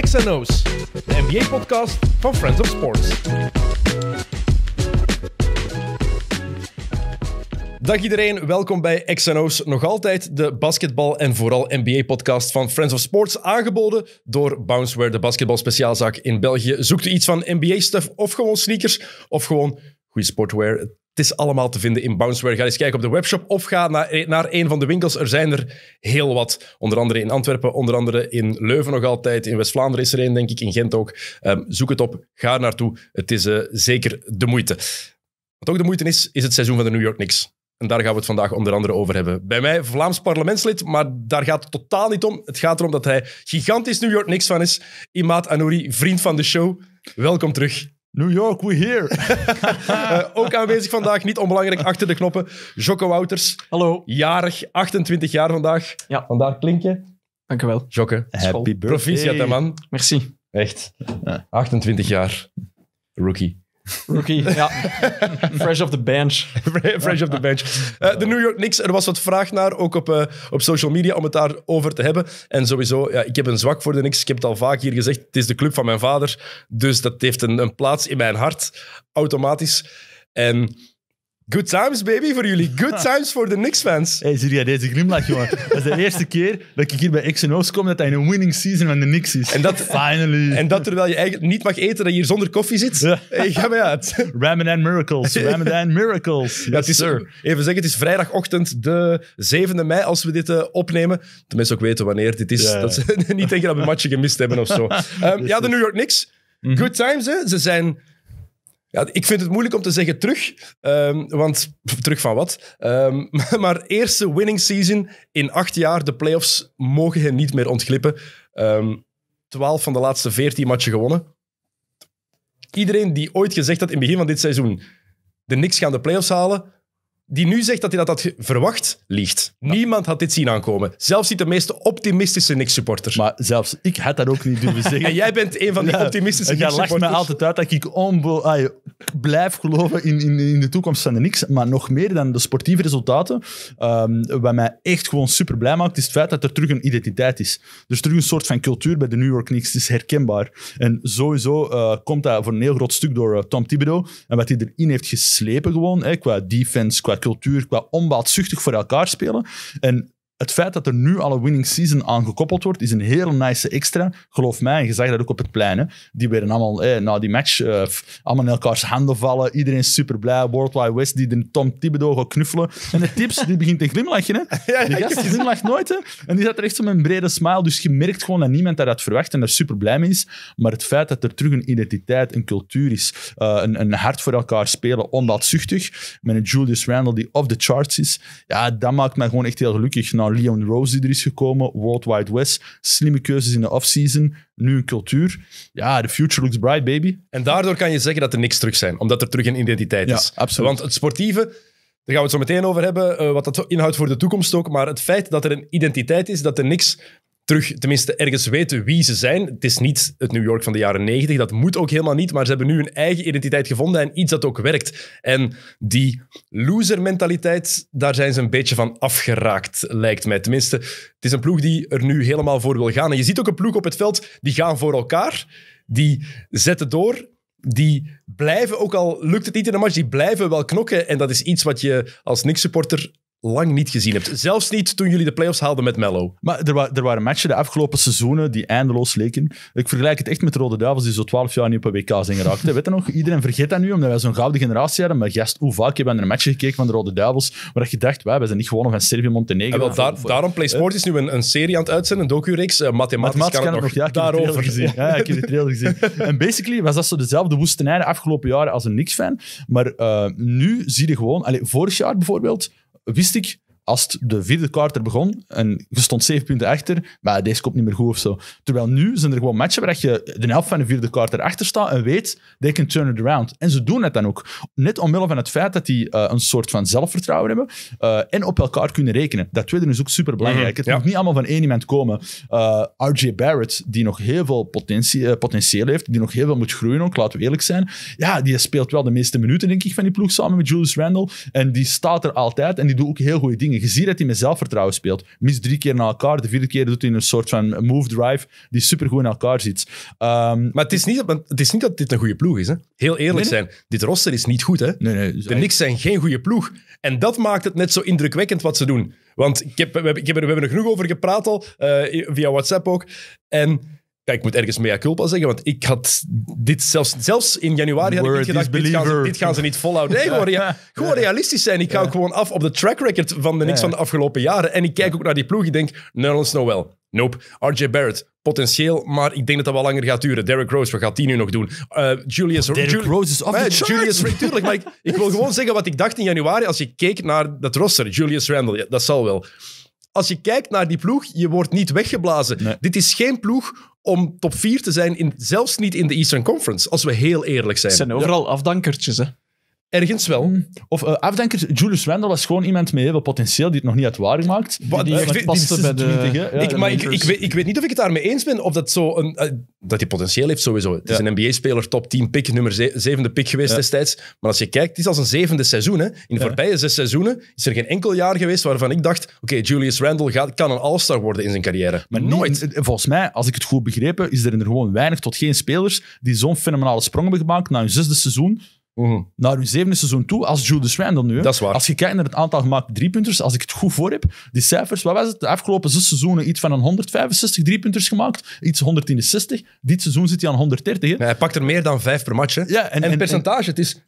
XNO's, de NBA-podcast van Friends of Sports. Dag iedereen, welkom bij XNO's. Nog altijd de basketbal- en vooral NBA-podcast van Friends of Sports. Aangeboden door Bouncewear, de speciaalzaak in België. Zoekt u iets van NBA-stuff of gewoon sneakers of gewoon goede sportwear? Het is allemaal te vinden in Bounceware. Ga eens kijken op de webshop of ga naar, e-, naar een van de winkels. Er zijn er heel wat. Onder andere in Antwerpen, onder andere in Leuven nog altijd. In West-Vlaanderen is er één, denk ik, in Gent ook. Ehm, zoek het op, ga naartoe. Het is eh, zeker de moeite. Wat ook de moeite is, is het seizoen van de New York Knicks. En daar gaan we het vandaag onder andere over hebben. Bij mij, Vlaams parlementslid, maar daar gaat het totaal niet om. Het gaat erom dat hij gigantisch New York Knicks van is. Imaat Anouri, vriend van de show. Welkom terug. New York, we're here. Eh, ook aanwezig vandaag, niet onbelangrijk, achter de knoppen. Jocke Wouters. Hallo. Jarig, 28 jaar vandaag. Ja. Vandaag je. Dank u wel. Jocke. Happy birthday. Proficiat, man. Merci. Echt. 28 jaar. Rookie. Rookie, ja. Fresh off the bench. Fresh off the bench. Eh, de New York Knicks, er was wat vraag naar, ook op, eh, op social media, om het daarover te hebben. En sowieso, ja, ik heb een zwak voor de Knicks. Ik heb het al vaak hier gezegd, het is de club van mijn vader. Dus dat heeft een, een plaats in mijn hart, automatisch. En Good times, baby, voor jullie. Good times voor de Knicks-fans. Hey, zie deze glimlach, jongen? Dat is de eerste keer dat ik hier bij XNOS kom dat hij een winning season van de Knicks is. En dat, Finally. En dat terwijl je eigenlijk niet mag eten, dat je hier zonder koffie zit. Ja. Hey, ga maar uit. Ramadan Miracles. Ramadan Miracles. Yes, ja, het is, sir. Even zeggen, het is vrijdagochtend de 7e mei als we dit eh, opnemen. Tenminste, ook weten wanneer dit is. Dat ze niet denken dat we een matchje gemist hebben of zo. Ehm, ja, de New York Knicks. Mhm. Good times, hè. Ze zijn ja, ik vind het moeilijk om te zeggen terug, ehm, want terug van wat? Um, maar eerste winning season in acht jaar. De playoffs mogen hen niet meer ontglippen. Ehm, twaalf van de laatste veertien matchen gewonnen. Iedereen die ooit gezegd had in het begin van dit seizoen, de niks gaan de playoffs halen, die nu zegt dat hij dat had verwacht, liegt. Niemand had dit zien aankomen. Zelfs niet de meest optimistische knicks supporters Maar zelfs ik had dat ook niet durven zeggen. en jij bent een van die optimistische Knicks-supporters. Jij lacht me altijd uit dat ik blijf geloven in, in, in, de toekomst van de Knicks. Maar nog meer dan de sportieve resultaten, ehm, wat mij echt gewoon super blij maakt, is het feit dat er terug een identiteit is. Er is dus terug een soort van cultuur bij de New York Knicks. Het is herkenbaar. En sowieso eh, komt dat voor een heel groot stuk door eh, Tom Thibodeau. En wat hij erin heeft geslepen gewoon, eh, qua defense, qua cultuur qua onbaatzuchtig voor elkaar spelen. En het feit dat er nu al een winning season aan gekoppeld wordt, is een hele nice extra. Geloof mij, en je zag dat ook op het plein. Hè. Die werden allemaal nou na die match eh, allemaal in elkaars handen vallen. Iedereen super blij. Wide West die de Tom Thibodeau gaat knuffelen. En de tips, die begint te glimlachen. Hè. Die glimlacht nooit. Hè. En die zat er echt zo met een brede smile. Dus je merkt gewoon dat niemand dat had verwacht en daar super blij mee is. Maar het feit dat er terug een identiteit, een cultuur is, uh, een, een hart voor elkaar spelen, ondaatzuchtig. met een Julius Randle die off the charts is, ja, dat maakt mij gewoon echt heel gelukkig. Nou, Leon Rose die er is gekomen, World Wide West, slimme keuzes in de offseason, nu een cultuur. Ja, the future looks bright, baby. En daardoor kan je zeggen dat er niks terug zijn, omdat er terug een identiteit ja, is. Absoluut. Want het sportieve, daar gaan we het zo meteen over hebben, eh, wat dat inhoudt voor de toekomst ook, maar het feit dat er een identiteit is, dat er niks terug, tenminste, ergens weten wie ze zijn. Het is niet het New York van de jaren 90, dat moet ook helemaal niet, maar ze hebben nu een eigen identiteit gevonden en iets dat ook werkt. En die loser-mentaliteit, daar zijn ze een beetje van afgeraakt, lijkt mij. Tenminste, het is een ploeg die er nu helemaal voor wil gaan. En je ziet ook een ploeg op het veld, die gaan voor elkaar, die zetten door die blijven, ook al lukt het niet in de match, die blijven wel knokken. En dat is iets wat je als Knicks supporter lang niet gezien hebt. Zelfs niet toen jullie de playoffs haalden met Mello. Maar er, wa er waren matchen de afgelopen seizoenen die eindeloos leken. Ik vergelijk het echt met de Rode Duivels die zo twaalf jaar niet op een WK zijn geraakt. Weet je nog? Iedereen vergeet dat nu, omdat wij zo'n gouden generatie hadden. Maar gast, hoe vaak heb je naar een match gekeken van de Rode Duivels, waar je dacht, wij, zijn niet gewoon van Servië Montenegro. En wel, daar, daarom PlaySport is nu een, een, serie aan het uitzenden, een docu-reeks. Uh, mathematisch, kan, het nog, daarover. gezien. Ja, ik heb het trailer gezien. en basically was dat zo dezelfde woestenij de afgelopen jaren als een niks fan Maar eh, nu zie je gewoon... Allez, vorig jaar bijvoorbeeld wist ik als de vierde kaart er begon en je stond zeven punten achter, maar deze komt niet meer goed of zo. Terwijl nu zijn er gewoon matchen waar je de helft van de vierde kaart erachter staat en weet, they can turn it around. En ze doen het dan ook. Net omwille van het feit dat die eh, een soort van zelfvertrouwen hebben eh, en op elkaar kunnen rekenen. Dat tweede is ook super belangrijk. Mhm, het ja. moet niet allemaal van één iemand komen. Eh, RJ Barrett, die nog heel veel potentie, potentieel heeft, die nog heel veel moet groeien ook, laten we eerlijk zijn. Ja, die speelt wel de meeste minuten, denk ik, van die ploeg samen met Julius Randle. En die staat er altijd en die doet ook heel goede dingen. Je ziet dat hij met zelfvertrouwen speelt. Mis drie keer naar elkaar. De vierde keer doet hij een soort van move drive die supergoed in elkaar zit. Ehm, maar het is, niet, dat, niet dat dit een goede ploeg is. Hè? Heel eerlijk zijn. Dit roster is niet goed. Hè? Nee, dus de Knicks zijn geen goede ploeg. En dat maakt het net zo indrukwekkend wat ze doen. Want ik heb, we, hebben, we hebben er genoeg over gepraat al, eh, via WhatsApp ook. En ik moet ergens mea culpa zeggen, want ik had dit zelfs, zelfs in januari had ik niet gedacht, dit gaan, ze, dit gaan, ze, niet volhouden. Nee, gewoon, gewoon realistisch zijn. Ik hou gewoon af op de track record van de niks van de afgelopen jaren. En ik kijk ook naar die ploeg, ik denk, Nerlens Noel, nope. RJ Barrett, potentieel, maar ik denk dat dat wel langer gaat duren. Derrick Rose, wat gaat die nu nog doen? Eh, Julius... Oh, Derrick Rose is af Julius, tuurlijk, maar ik, wil gewoon zeggen wat ik dacht in januari als je keek naar dat roster. Julius Randle, dat zal wel als je kijkt naar die ploeg, je wordt niet weggeblazen. Dit is geen ploeg om top 4 te zijn, in, zelfs niet in de Eastern Conference, als we heel eerlijk zijn. Het zijn overal afdankertjes, hè? Ergens wel. Hmm. Of uh, eh, afdenker, Julius Randle is gewoon iemand met heel veel potentieel die het nog niet uit waarheid maakt. die, eh, bij de... ik, maar ik, weet, niet of ik het daarmee eens ben of dat zo... Een, eh, dat hij potentieel heeft sowieso. Het is een NBA-speler, top 10 pick, nummer ze, zevende pick geweest destijds. Maar als je kijkt, het is als een zevende seizoen. Hè. In de voorbije zes seizoenen is er geen enkel jaar geweest waarvan ik dacht, oké, Julius Randle gaat, kan een all-star worden in zijn carrière. Maar nooit. volgens mij, als ik het goed begrepen, is er, er gewoon weinig tot geen spelers die zo'n fenomenale sprong hebben gemaakt na hun zesde seizoen Mhm. Naar hun zevende seizoen toe, als Jules de Schwijn dan nu. Dat is waar. Als je kijkt naar het aantal gemaakte driepunters, als ik het goed voor heb, die cijfers, wat was het? De afgelopen zes seizoenen iets van een 165 driepunters gemaakt, iets 161. Dit seizoen zit hij aan 130. hij pakt er meer dan vijf per match. Ja, en, het percentage, het is 42%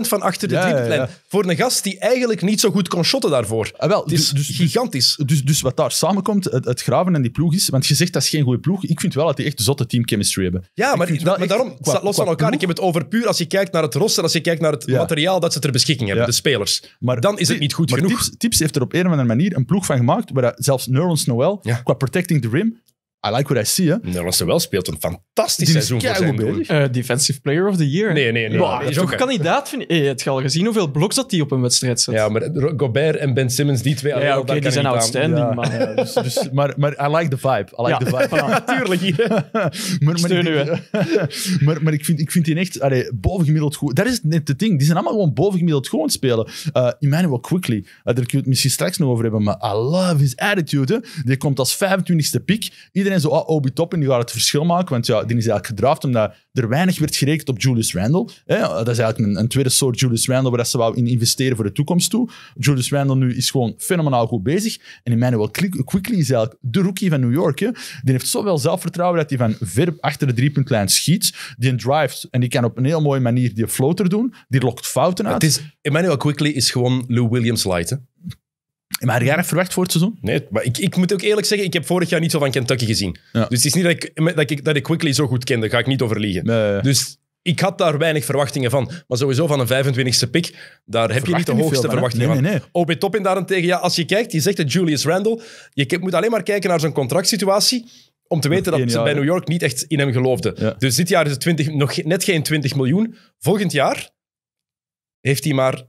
van achter de ja, driepuntlijn. voor een gast die eigenlijk niet zo goed kon shotten daarvoor. Ah, wel, het is dus, dus-, dus- gigantisch. Dus-, dus, dus wat daar samenkomt, het, graven en die ploeg is, want je zegt dat is geen goede ploeg. Ik vind wel dat die echt zotte team chemistry hebben. Ja, maar, maar, daarom, staat los van elkaar. Ik heb het over puur als je kijkt kijkt naar het roster, als je kijkt naar het materiaal dat ze ter beschikking hebben, de spelers, maar dan is het niet goed genoeg. Tips, tips, heeft er op een of andere manier een ploeg van gemaakt waar zelfs Neurons Noel, qua protecting the rim, I like what I see. Hè. ze wel speelt een fantastisch die seizoen voor zijn Uh, defensive Player of the Year. Nee, nee, nee. maar, nee is ook een kandidaat. Vind hey, eh, het al gezien hoeveel bloks dat hij op een wedstrijd zet? Ja, maar Gobert en Ben Simmons, die twee... Ja, oké, die zijn outstanding, eh, dus, dus, maar, maar I like the vibe. I like the vibe. Natuurlijk. maar, maar, u. maar, maar ik vind, ik vind die echt bovengemiddeld goed. Dat is net het ding. Die zijn allemaal gewoon bovengemiddeld gewoon spelen. Uh, Emmanuel Quickly, daar kun je het misschien straks nog over hebben, maar I love his attitude. Die komt als 25e pick. Iedereen zo, oh, Obi Toppin die gaat het verschil maken, want ja, die is eigenlijk gedraft omdat er weinig werd gerekend op Julius Randle. Dat is eigenlijk een, tweede soort Julius Randle waar ze wel in investeren voor de toekomst toe. Julius Randle nu is gewoon fenomenaal goed bezig. En Emmanuel Quickly is eigenlijk de rookie van New York. Hè? Die heeft zoveel zelfvertrouwen dat hij van ver achter de driepuntlijn schiet. Die drives en die kan op een heel mooie manier die floater doen. Die lokt fouten uit. Emmanuel Quickly is gewoon Lou Williams light, maar jij erg verwacht voor het seizoen? Nee, maar ik, ik moet ook eerlijk zeggen, ik heb vorig jaar niet zo van Kentucky gezien. Dus het is niet dat ik, dat ik, dat ik Quickly zo goed kende, daar ga ik niet over liegen. Dus ik had daar weinig verwachtingen van. Maar sowieso van een 25e pick, daar heb je niet de hoogste verwachtingen nee, nee, nee. van. OB Toppin daarentegen, ja, als je kijkt, je zegt het Julius Randle, je moet alleen maar kijken naar zijn contractsituatie om te weten dat ze bij New York niet echt in hem geloofden. Dus dit jaar is het 20, nog net geen 20 miljoen. Volgend jaar heeft hij maar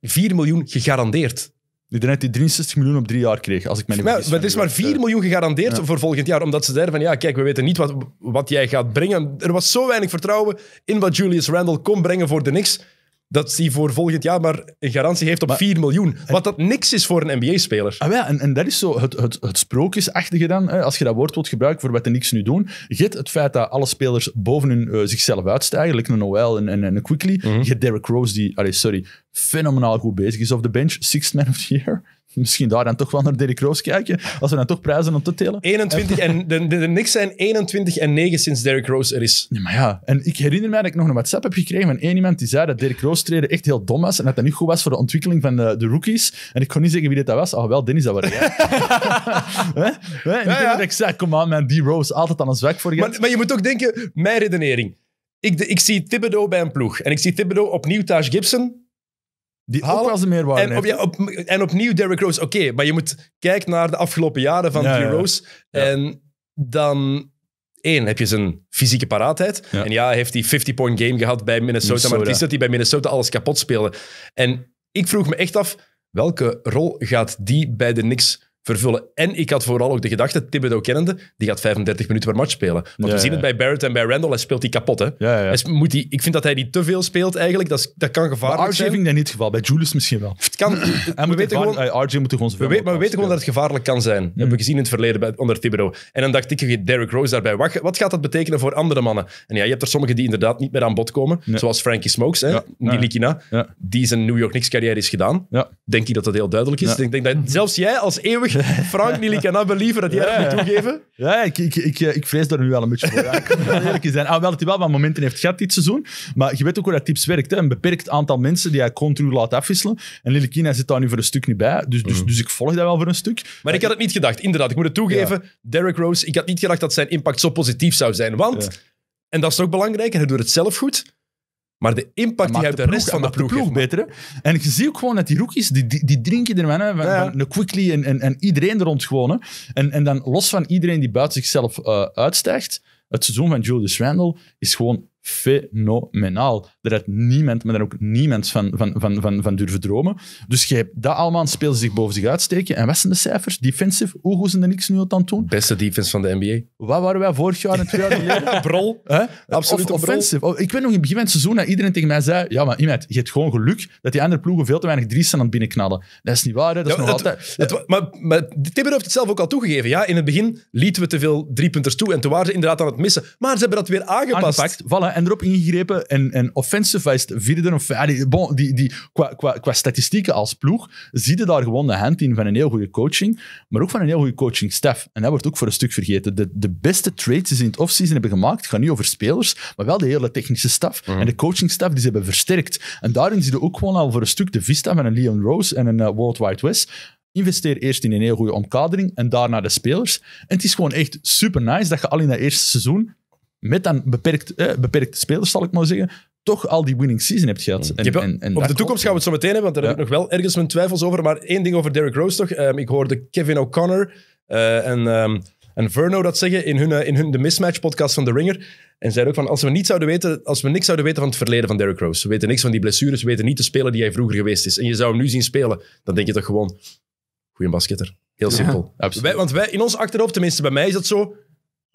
4 miljoen gegarandeerd. Die eruit die 63 miljoen op drie jaar kreeg. Als ik mij niet het is maar 4 miljoen gegarandeerd voor volgend jaar. Omdat ze zeiden van ja, kijk, we weten niet wat, wat jij gaat brengen. Er was zo weinig vertrouwen in wat Julius Randle kon brengen voor de Knicks dat hij voor volgend jaar maar een garantie heeft op 4 miljoen. Wat dat niks is voor een NBA-speler. Ah, ja, en, en dat is zo het, het, het sprookjesachtige dan, hè, als je dat woord wilt gebruiken voor wat de niks nu doen. Get het feit dat alle spelers boven hun, eh, zichzelf uitstijgen, like een Noel en, en, en Quickly. je hebt Je Derrick Rose, die, sorry, fenomenaal goed bezig is off the bench. Sixth man of the year misschien daar dan toch wel naar Derrick Rose kijken, als we dan toch prijzen om te telen. 21 en de, de, zijn 21 en 9 sinds Derrick Rose er is. Ja, maar ja. En ik herinner mij dat ik nog een WhatsApp heb gekregen van één iemand die zei dat Derrick Rose treden echt heel dom was en dat dat niet goed was voor de ontwikkeling van de, de rookies. En ik kon niet zeggen wie dit dat was. al wel, Dennis, dat was jij. ja, ja. ik zei, kom aan, man, die Rose, altijd aan een zwak voor je. Maar, maar je moet ook denken, mijn redenering. Ik, ik, zie Thibodeau bij een ploeg. En ik zie Thibodeau opnieuw Taj Gibson. Die halen. ook wel meerwaarde en, op, op, opnieuw Derrick Rose, oké. maar je moet kijken naar de afgelopen jaren van ja, Rose. En dan... één heb je zijn fysieke paraatheid. En ja, heeft hij 50-point game gehad bij Minnesota, Maar het is dat hij bij Minnesota alles kapot speelde. En ik vroeg me echt af, welke rol gaat die bij de Knicks vervullen. En ik had vooral ook de gedachte, Thibodeau kennende, die gaat 35 minuten per match spelen. Want we zien het bij Barrett en bij Randall, hij speelt die kapot. Hè? Ja, moet die, ik vind dat hij die te veel speelt eigenlijk, dat, dat kan gevaarlijk zijn. Bij zijn. RJ vind dat niet het geval, bij Julius misschien wel. Het kan, we weten gewoon, RJ moet er gewoon we, weten maar we weten gewoon dat het gevaarlijk kan zijn. Dat hebben we gezien in het verleden bij, onder Thibodeau. En dan dacht ik, Derrick Rose daarbij, wat, wat gaat dat betekenen voor andere mannen? En ja, je hebt er sommigen die inderdaad niet meer aan bod komen, zoals Frankie Smokes, hè, die Likina, die zijn New York Knicks carrière is gedaan. Denk je dat dat heel duidelijk is. denk, dat zelfs jij als eeuwige. Frank Nielik en dat nou liever dat jij ja, dat moet toegeven. Ja, ik, ik, ik, eh, ik vrees daar nu wel een beetje voor. Ja, eerlijk zijn. Ah, wel, dat hij wel wat momenten heeft gehad dit seizoen. Maar je weet ook hoe dat tips werkt. Hè? Een beperkt aantal mensen die hij continu laat afwisselen. En Lillikina zit daar nu voor een stuk niet bij. Dus, dus, mhm. dus ik volg dat wel voor een stuk. Maar ik had het niet gedacht, inderdaad. Ik moet het toegeven. Derek Rose, ik had niet gedacht dat zijn impact zo positief zou zijn. Want, en dat is ook belangrijk, en hij doet het zelf goed maar de impact die hij heeft, de, rest van de ploeg, ploeg En je ziet ook gewoon dat die rookies, die, die, die drinken er van, ja. Quickly en, en, en, iedereen er rond En, en dan los van iedereen die buiten zichzelf uh, uitstijgt, het seizoen van Julius Randle is gewoon fenomenaal. Daar had niemand, maar daar ook niemand van, van, van, van, van durven dromen. Dus je hebt dat allemaal, speelt zich boven zich uitsteken. En wat zijn de cijfers? Defensive, hoe goed zijn er niks nu al aan het doen? Beste defense van de NBA. Wat waren wij vorig jaar en twee jaar geleden? Absoluut of, offensive. Oh, ik weet nog in het begin van het seizoen dat iedereen tegen mij zei, ja, maar iemand, je hebt gewoon geluk dat die andere ploegen veel te weinig drie zijn aan het binnenknallen. Dat is niet waar, dat is nog altijd... maar, maar Timber heeft het zelf ook al toegegeven. Ja, in het begin lieten we te veel driepunters toe en toen waren ze inderdaad aan het missen. Maar ze hebben dat weer aangepast. Aangepakt, voilà en erop ingegrepen. En, en offensive is vierde of die, die, qua, qua, qua statistieken als ploeg zie je daar gewoon de hand in van een heel goede coaching, maar ook van een heel goede coachingstaf. En dat wordt ook voor een stuk vergeten. De, de beste trades die ze in het offseason hebben gemaakt, gaan niet over spelers, maar wel de hele technische staf mhm. en de coachingstaf die ze hebben versterkt. En daarin zie je ook gewoon al voor een stuk de vista van een Leon Rose en een eh, World Wide West. Investeer eerst in een heel goede omkadering en daarna de spelers. En het is gewoon echt super nice dat je al in dat eerste seizoen met dan beperkt, eh, beperkte spelers, zal ik maar zeggen, toch al die winning season hebt gehad. Mm. En, en, op de toekomst gaan we het zo meteen hebben, want daar ja. heb ik nog wel ergens mijn twijfels over. Maar één ding over Derrick Rose toch. Ehm, ik hoorde Kevin O'Connor eh, en, ehm, en Verno dat zeggen in hun, eh, in hun The Mismatch podcast van The Ringer. En zeiden ook van, als we, niet zouden weten, als we niks zouden weten van het verleden van Derrick Rose, we weten niks van die blessures, we weten niet de speler die hij vroeger geweest is, en je zou hem nu zien spelen, dan denk je toch gewoon, goeie basketter. Heel simpel. Ja, Wij, want wij, in ons achterhoofd, tenminste bij mij is dat zo,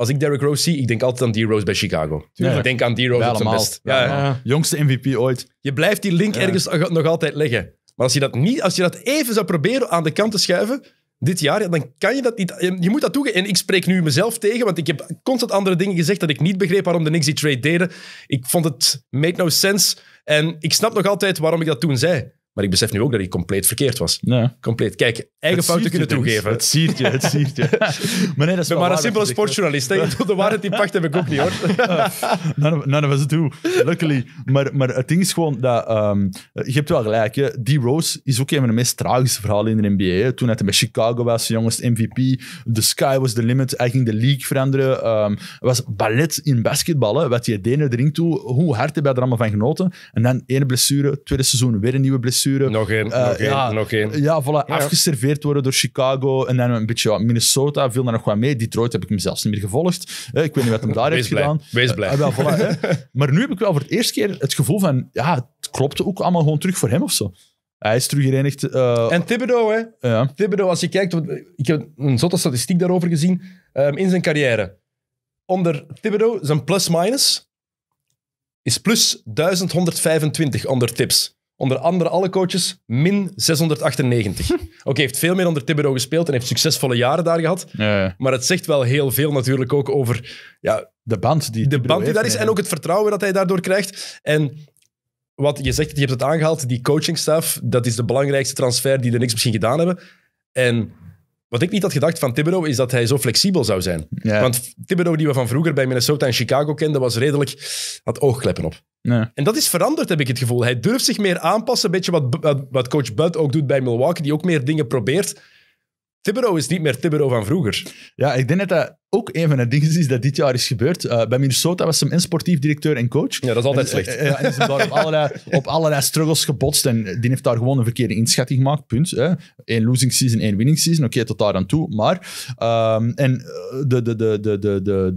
als ik Derrick Rose zie, ik denk altijd aan D-Rose bij Chicago. Ik denk aan D-Rose op zijn best. Ja, ja. Jongste MVP ooit. Je blijft die link ergens nog altijd leggen. Maar als je, dat niet, als je dat even zou proberen aan de kant te schuiven, dit jaar, dan kan je dat niet. Je moet dat toegeven. En ik spreek nu mezelf tegen, want ik heb constant andere dingen gezegd dat ik niet begreep waarom de Knicks die trade deden. Ik vond het made no sense. En ik snap nog altijd waarom ik dat toen zei. Maar ik besef nu ook dat hij compleet verkeerd was. Nee. Compleet. Kijk, eigen fouten kunnen toegeven. Het ziet je, het ziet je. maar nee, dat is wel maar een simpel sportjournalist. De waarheid die pacht heb ik ook niet, hoor. none, of, none of us do, luckily. Maar, maar het ding is gewoon dat... Ehm, je hebt wel gelijk, D. Rose is ook een van de meest tragische verhalen in de NBA. Toen hij bij Chicago was, jongens, MVP. The sky was the limit. Hij ging de league veranderen. Um, was ballet in basketballen. Wat je deed naar de ring toe. Hoe hard je er allemaal van genoten. En dan ene blessure, tweede seizoen weer een nieuwe blessure nog één, eh, nog één, ja, nog Ja, voilà, afgeserveerd worden door Chicago en dan een beetje Minnesota, viel daar nog wat mee. Detroit heb ik mezelf zelfs niet meer gevolgd. Eh, ik weet niet wat hem daar heeft gedaan. Wees blij. Eh, maar nu heb ik wel voor het eerste keer het gevoel van, ja, het klopte ook allemaal gewoon terug voor hem of zo. Hij is terug herenigd. En Thibodeau, hè? Ja. Thibodeau, als je kijkt, ik heb een zotte statistiek daarover gezien ehm, in zijn carrière. Onder Thibodeau, zijn plus-minus is plus 1125 onder tips. Onder andere alle coaches, min 698. Oké, heeft veel meer onder Thibodeau gespeeld en heeft succesvolle jaren daar gehad. Ja, ja. Maar het zegt wel heel veel natuurlijk ook over ja, de band die, de band die daar is en ook het vertrouwen dat hij daardoor krijgt. En wat je zegt, je hebt het aangehaald, die coachingstaf, dat is de belangrijkste transfer die de niks misschien gedaan hebben. En wat ik niet had gedacht van Thibodeau is dat hij zo flexibel zou zijn. Want Thibodeau, die we van vroeger bij Minnesota en Chicago kenden, was redelijk, had oogkleppen op. Ja. En dat is veranderd, heb ik het gevoel. Hij durft zich meer aanpassen, een beetje wat, wat coach Bud ook doet bij Milwaukee, die ook meer dingen probeert. Thibodeau is niet meer Thibodeau van vroeger. Ja, ik denk dat dat ook een van de dingen is dat dit jaar is gebeurd. Eh, bij Minnesota was hem en sportief directeur en coach. Ja, dat is altijd slecht. Eh, ja, en is hem daar op allerlei, op allerlei struggles gebotst. En die heeft daar gewoon een verkeerde inschatting gemaakt. Punt. Eén losing season, één winning season. Oké, tot daar aan toe. Maar, ehm, en eh, de, de, de, de, de, de,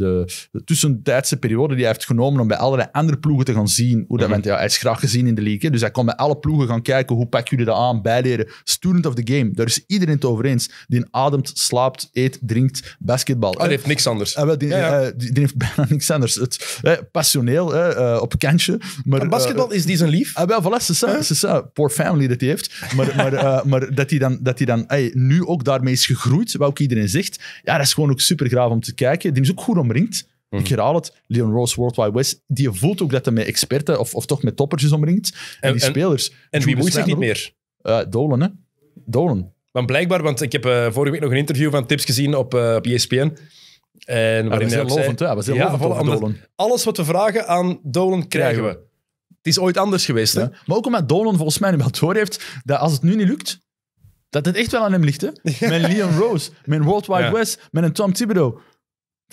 de, tussentijdse periode die hij heeft genomen om bij allerlei andere ploegen te gaan zien hoe dat mm ja, hij is graag gezien in de league. Dus hij kon bij alle ploegen gaan kijken hoe pakken jullie dat aan, bijleren. Student of the game. Daar is iedereen het over eens. Die ademt, slaapt, eet, drinkt, basketbal niks anders. Ah, eh, die, die, heeft bijna niks anders. Het, passioneel, eh, op kantje. Maar, basketbal eh, is die zijn lief? Ah, wel, voilà, c'est ça, Poor family dat hij heeft. Maar, maar, maar dat hij dan, dat hij dan nu ook daarmee is gegroeid, wat ook iedereen zegt. Ja, dat is gewoon ook super graaf om te kijken. Die is ook goed omringd. Ik mhm. herhaal het, Leon Rose, World Wide West, die voelt ook dat hij met experten of, of toch met toppertjes omringt. En, en die spelers. En, wie moet zich niet meer? Dolan, hè? Dolan. Want blijkbaar, want ik heb vorige week nog een interview van Tips gezien op, uh, op ESPN. En waarin hij was heel lovend, hè? was heel lovend Dolan. Alles wat we vragen aan Dolan krijgen we. Het is ooit anders geweest, hè? Maar ook omdat Dolan volgens mij nu wel heeft dat als het nu niet lukt, dat het echt wel aan hem ligt, hè? Met Leon Rose, met World Wide West, met een Tom Thibodeau.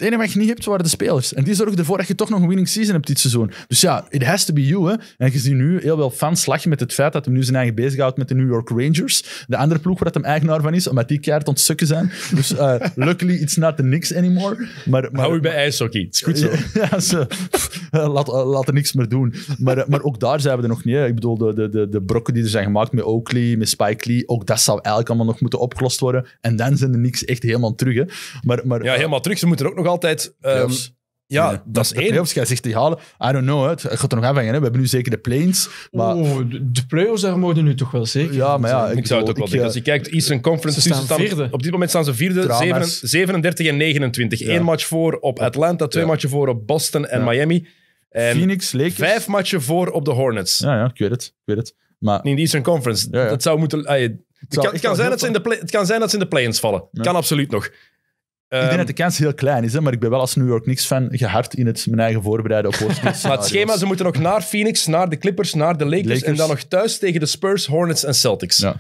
Het enige wat je niet hebt, waren de spelers. En die zorgen ervoor dat je toch nog een winning season hebt dit seizoen. Dus ja, it has to be you. Hè. En je ziet nu heel veel fans lachen met het feit dat hem nu zijn eigen bezighoudt met de New York Rangers. De andere ploeg waar dat hem eigenaar van is, omdat die kaart ontstukken zijn. Dus eh, luckily, it's not the Knicks anymore. Maar, maar, Hou je bij ijshockey. Het is goed zo. laat, eh, laat, er niks meer doen. Maar, eh, maar ook daar zijn we er nog niet. Hè. Ik bedoel, de, de, de, de brokken die er zijn gemaakt met Oakley, met Spike Lee, ook dat zou eigenlijk allemaal nog moeten opgelost worden. En dan zijn de Knicks echt helemaal terug. Hè. Maar, maar, ja, helemaal terug. Ze moeten er ook nog altijd... Um, ja, dat is één. playoffs, jij zegt die halen. I don't know, het gaat er nog even Hè. We hebben nu zeker de Plains Maar... de, de playoffs, daar mogen nu toch wel zeker Ja, maar ja. Ik, ik zou het ook wel eh, Als je kijkt, Eastern Conference... Ze staan vierde. Op dit moment staan ze vierde, zeven, 37 en 29. Ja. Eén match voor op Atlanta, twee matchen voor op Boston en Miami. En Phoenix, Lakers. Vijf matchen voor op de Hornets. Ja, ja, ik weet het. Ik weet het. Maar... In de Eastern Conference. Dat zou moeten... het, kan, zijn dat ze in de Plains ins vallen. Kan absoluut nog ik denk ehm, dat de kans heel klein is, hè, maar ik ben wel als New York Knicks fan gehard in het mijn eigen voorbereiden op worst Maar het schema, ze moeten nog naar Phoenix, naar de Clippers, naar de Lakers, en dan nog thuis tegen de Spurs, Hornets en Celtics. Ja.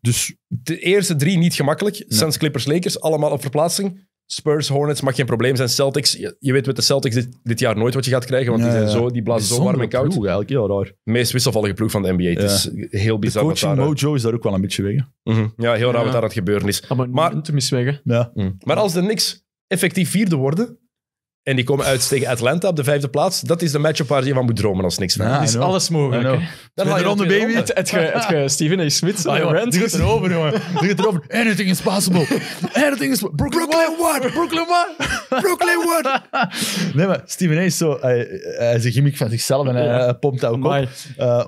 Dus de eerste drie niet gemakkelijk. Nee. Clippers, Lakers, allemaal op verplaatsing. Spurs, Hornets mag geen probleem zijn. Celtics, je, weet met de Celtics dit, jaar nooit wat je gaat krijgen, want die, zijn zo, die blazen zo warm en koud. Ploeg, eigenlijk, heel Meest wisselvallige ploeg van de NBA. is heel bizar. De eh, mojo is daar ook wel een beetje weg. Mhm. Ja, heel raar wat daar aan het gebeuren is. Maar, mhm. maar als de niks effectief vierde worden, en die komen uit tegen Atlanta op de vijfde plaats. Dat is de matchup waar je van moet dromen als niks van. Ja, is alles mogelijk. Dan Tweede je ronde, baby. Het, het, Steven A. Smith. Ah, eh, het gaat erover, jongen. gaat erover. Anything is possible. Anything is Brooklyn, what? Brooklyn what? Brooklyn what? nee, maar Steven A. is zo... Hij, hij is een gimmick van zichzelf en hij pompt dat ook op. Eh,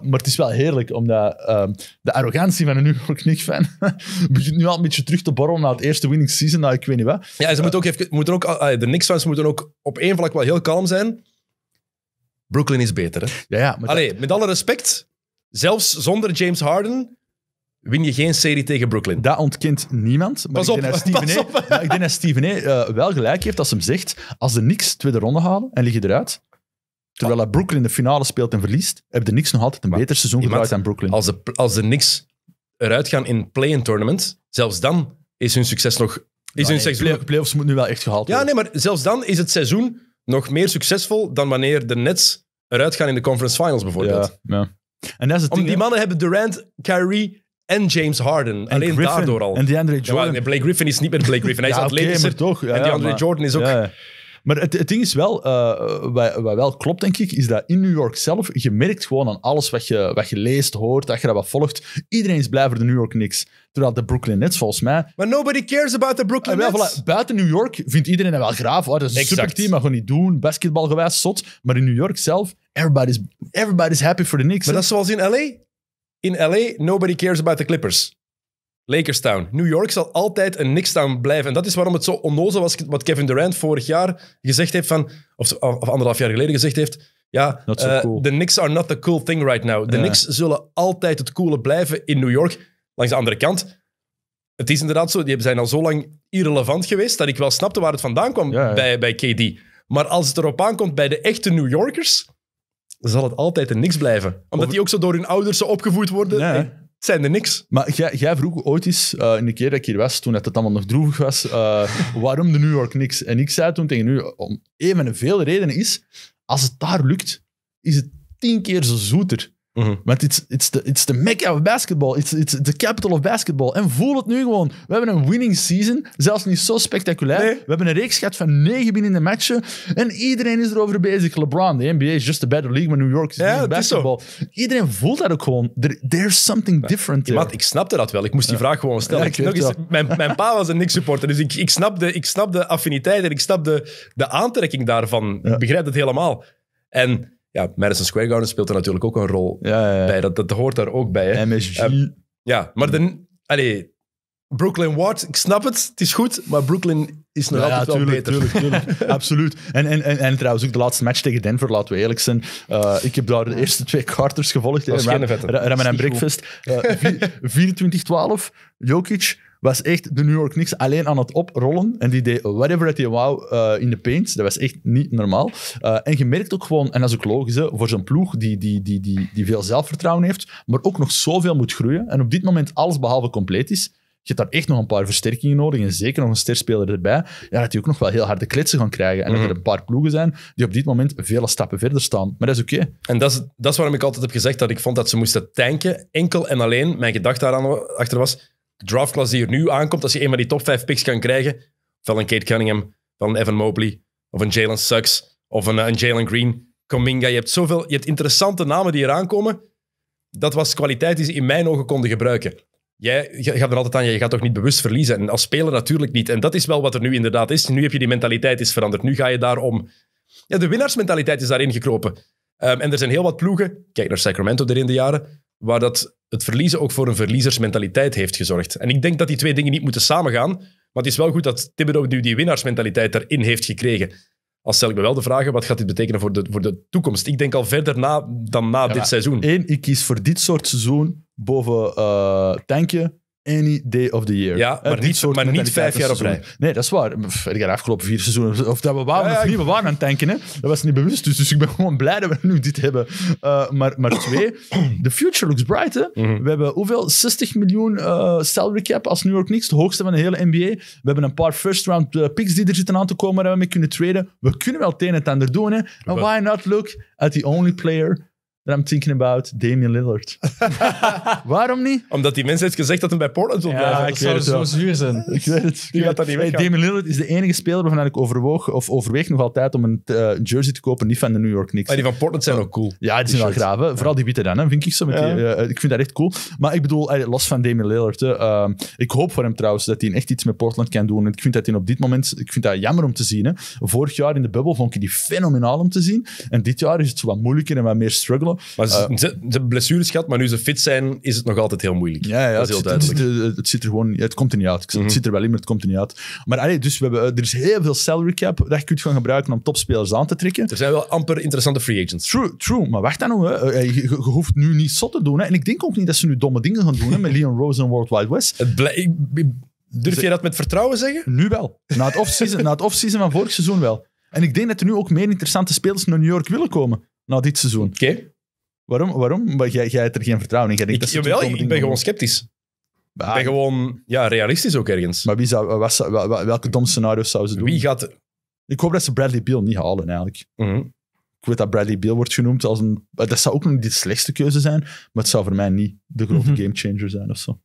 maar het is wel heerlijk, omdat ehm, de arrogantie van een New York Knicks fan begint nu al een beetje terug te borrelen na het eerste winning season. Nou, ik weet niet wat. Ja, ze moeten ook even... Moeten ook, de ah, ah, Knicks fans moeten ook op één vlak wel heel kalm zijn. Brooklyn is beter. Hè? Ja, ja, maar Allee, met alle respect, zelfs zonder James Harden win je geen serie tegen Brooklyn. Dat ontkent niemand. Maar pas ik denk op, dat Steven, e- A, ik denk dat Steven A, e, eh, wel gelijk heeft als hem zegt, als de Knicks tweede ronde halen en liggen eruit, terwijl dat Brooklyn de finale speelt en verliest, hebben de Knicks nog altijd een beter seizoen gedraaid dan Brooklyn. Als de, als de Knicks eruit gaan in play-in tournament, zelfs dan is hun succes nog is een nee, playoffs moet nu wel echt gehaald worden. Ja, nee, maar zelfs dan is het seizoen nog meer succesvol dan wanneer de Nets eruit gaan in de conference finals bijvoorbeeld. Ja. En dat is het Om, die mannen hebben Durant, Kyrie en James Harden. Alleen daardoor al. En Andre Jordan. Ja, Blake Griffin is niet meer Blake Griffin. Hij ja, is okay, toch. en DeAndre Jordan is ook... Maar het, het ding is wel, uh, wat, wat, wel klopt, denk ik, is dat in New York zelf, je merkt gewoon aan alles wat je, wat je leest, hoort, dat je dat wat volgt. Iedereen is blij voor de New York Knicks. Terwijl de Brooklyn Nets, volgens mij... Maar nobody cares about the Brooklyn ah, Nets. buiten New York vindt iedereen wel graaf. Oh, dat is een superteam, maar gewoon niet doen. Basketbalgewijs, zot. Maar in New York zelf, everybody's, everybody's happy for the Knicks. Maar dat is zoals in L.A.? In L.A., nobody cares about the Clippers. Lakerstown. New York zal altijd een Town blijven. En dat is waarom het zo onnozel was wat Kevin Durant vorig jaar gezegd heeft van... Of, of anderhalf jaar geleden gezegd heeft... Ja, eh, de the Knicks are not the cool thing right now. De Knicks zullen altijd het coole blijven in New York. Langs de andere kant, het is inderdaad zo, die zijn al zo lang irrelevant geweest dat ik wel snapte waar het vandaan kwam Bij, bij KD. Maar als het erop aankomt bij de echte New Yorkers, zal het altijd een niks blijven. Omdat die ook zo door hun ouders opgevoed worden. Ja zijn er niks. Maar jij, jij vroeg ooit eens, eh, in de keer dat ik hier was, toen het allemaal nog droevig was, eh, waarom de New York niks? En ik zei toen tegen u, om een van de vele redenen is, als het daar lukt, is het tien keer zo zoeter. Mhm. Want it's, it's, the, it's the mecca of basketball. It's, it's the capital of basketball. En voel het nu gewoon. We hebben een winning season. Zelfs niet zo spectaculair. We hebben een reeks gehad van negen binnen de matchen. En iedereen is erover bezig. LeBron, de NBA is just a better league. Maar New York is ja, basketball. iedereen voelt dat ook gewoon. there's something different ja, maar ik snapte dat wel. Ik moest die vraag gewoon stellen. mijn, mijn pa was een Knicks-supporter. Dus ik, ik, snap de, ik de affiniteit en ik snap de, de aantrekking daarvan. Ik begrijp het helemaal. En ja, Madison Square Garden speelt er natuurlijk ook een rol bij. Dat, dat hoort daar ook bij. Hè. MSG. Eh, ja, maar dan... Allee, Brooklyn Ward, ik snap het, het is goed, maar Brooklyn is nog altijd wel beter. absoluut. En, en, en, en, trouwens ook de laatste match tegen Denver, laten we eerlijk zijn. Eh, ik heb daar de eerste twee quarters gevolgd. Ramen en Breakfast. Uh, eh, 24-12, Jokic was echt de New York Knicks alleen aan het oprollen. En die deed whatever het je wou eh, in de paint. Dat was echt niet normaal. Eh, en je merkt ook gewoon, en dat is ook logisch, voor zo'n ploeg die, die, die, die, die veel zelfvertrouwen heeft, maar ook nog zoveel moet groeien. En op dit moment alles behalve compleet is. Je hebt daar echt nog een paar versterkingen nodig. En zeker nog een sterspeler erbij. Ja, dat die ook nog wel heel harde kletsen gaan krijgen. En dat mhm. er een paar ploegen zijn die op dit moment vele stappen verder staan. Maar dat is oké. En dat is, dat is waarom ik altijd heb gezegd dat ik vond dat ze moesten tanken. Enkel en alleen, mijn gedachte daarachter achter was, draftklas die er nu aankomt, als je eenmaal die top 5 picks kan krijgen, van een Kate Cunningham, van een Evan Mobley, of een Jalen Sucks, of een, eh, een Jalen Green, Cominga. Je hebt zoveel, je hebt interessante namen die eraan komen. Dat was kwaliteit die ze in mijn ogen konden gebruiken. Jij gaat er altijd aan, je gaat toch niet bewust verliezen. En als speler natuurlijk niet. En dat is wel wat er nu inderdaad is. Nu heb je die mentaliteit is veranderd. Nu ga je daarom... Ja, de winnaarsmentaliteit is daarin gekropen. Ehm, en er zijn heel wat ploegen, kijk naar Sacramento erin in de jaren, waar dat het verliezen ook voor een verliezersmentaliteit heeft gezorgd. En ik denk dat die twee dingen niet moeten samengaan, maar het is wel goed dat Thibodeau nu die winnaarsmentaliteit erin heeft gekregen. Als stel ik me wel de vraag: wat gaat dit betekenen voor de, voor de toekomst? Ik denk al verder na dan na dit seizoen. Eén, ik kies voor dit soort seizoen boven eh, tankje, any day of the year. Ja, maar, niet, maar niet vijf jaar op rij. Nee, dat is waar. Pff, de afgelopen vier seizoenen, of dat we waren we waren aan het tanken. Hè. Dat was niet bewust, dus, dus ik ben gewoon blij dat we nu dit hebben. Eh, maar, maar twee, the future looks bright. Hè. Mhm. We hebben hoeveel? 60 miljoen uh, salary cap als New York Knicks, de hoogste van de hele NBA. We hebben een paar first-round eh, picks die er zitten aan te komen waar we mee kunnen traden. We kunnen wel het een en het ander doen. Hè. why not look at the only player I'm thinking about Damian Lillard. Waarom niet? Omdat die mensen heeft gezegd dat hij bij Portland wil blijven. Ja, ik dat zou het zo zuur zijn. ik weet het. Die dat niet Damian Lillard is de enige speler waarvan ik overwoog, of overweeg nog altijd, om een eh, jersey te kopen, niet van de New York Knicks. Maar die van Portland zijn ook cool. Ja, die zijn wel graven. Vooral die witte dan, hè, vind ik zo. Met ja. Eh, ik vind dat echt cool. Maar ik bedoel, uh, los van Damian Lillard, ehm, ik hoop voor hem trouwens dat hij echt iets met Portland kan doen. ik vind dat hij op dit moment, ik vind dat jammer om te zien. Hè. Vorig jaar in de bubbel vond ik die fenomenaal om te zien. En dit jaar is het wat moeilijker en wat meer struggelen. Maar ze, uh, blessures gehad, maar nu ze fit zijn, is het nog altijd heel moeilijk. Ja, ja dat is heel het, het, er gewoon, het komt er niet uit. Het mhm. zit er wel in, maar het komt er niet uit. Maar allee, dus we hebben, eh, er is heel veel salary cap dat je kunt gaan gebruiken om topspelers aan te trekken. Er zijn wel amper interessante free agents. True, true. Maar wacht dan nog. Hè. Eh, je, hoeft nu niet zot te doen. Hè. En ik denk ook niet dat ze nu domme dingen gaan doen met Leon Rose en World Wide West. durf jij dat met vertrouwen zeggen? Nu wel. Na het offseason off van vorig seizoen wel. En ik denk dat er nu ook meer interessante spelers naar New York willen komen na dit seizoen. Oké. Waarom? waarom? Maar jij, jij hebt er geen vertrouwen in. Ik, dat ben gewoon sceptisch. ik ben gewoon ja, realistisch ook ergens. Maar wie zou, wat welke dom scenario's zouden ze doen? Wie gaat... Ik hoop dat ze Bradley Beal niet halen, eigenlijk. Mhm. Ik weet dat Bradley Beal wordt genoemd als een... Dat zou ook niet de slechtste keuze zijn, maar het zou voor mij niet de grote mhm. game gamechanger zijn of zo.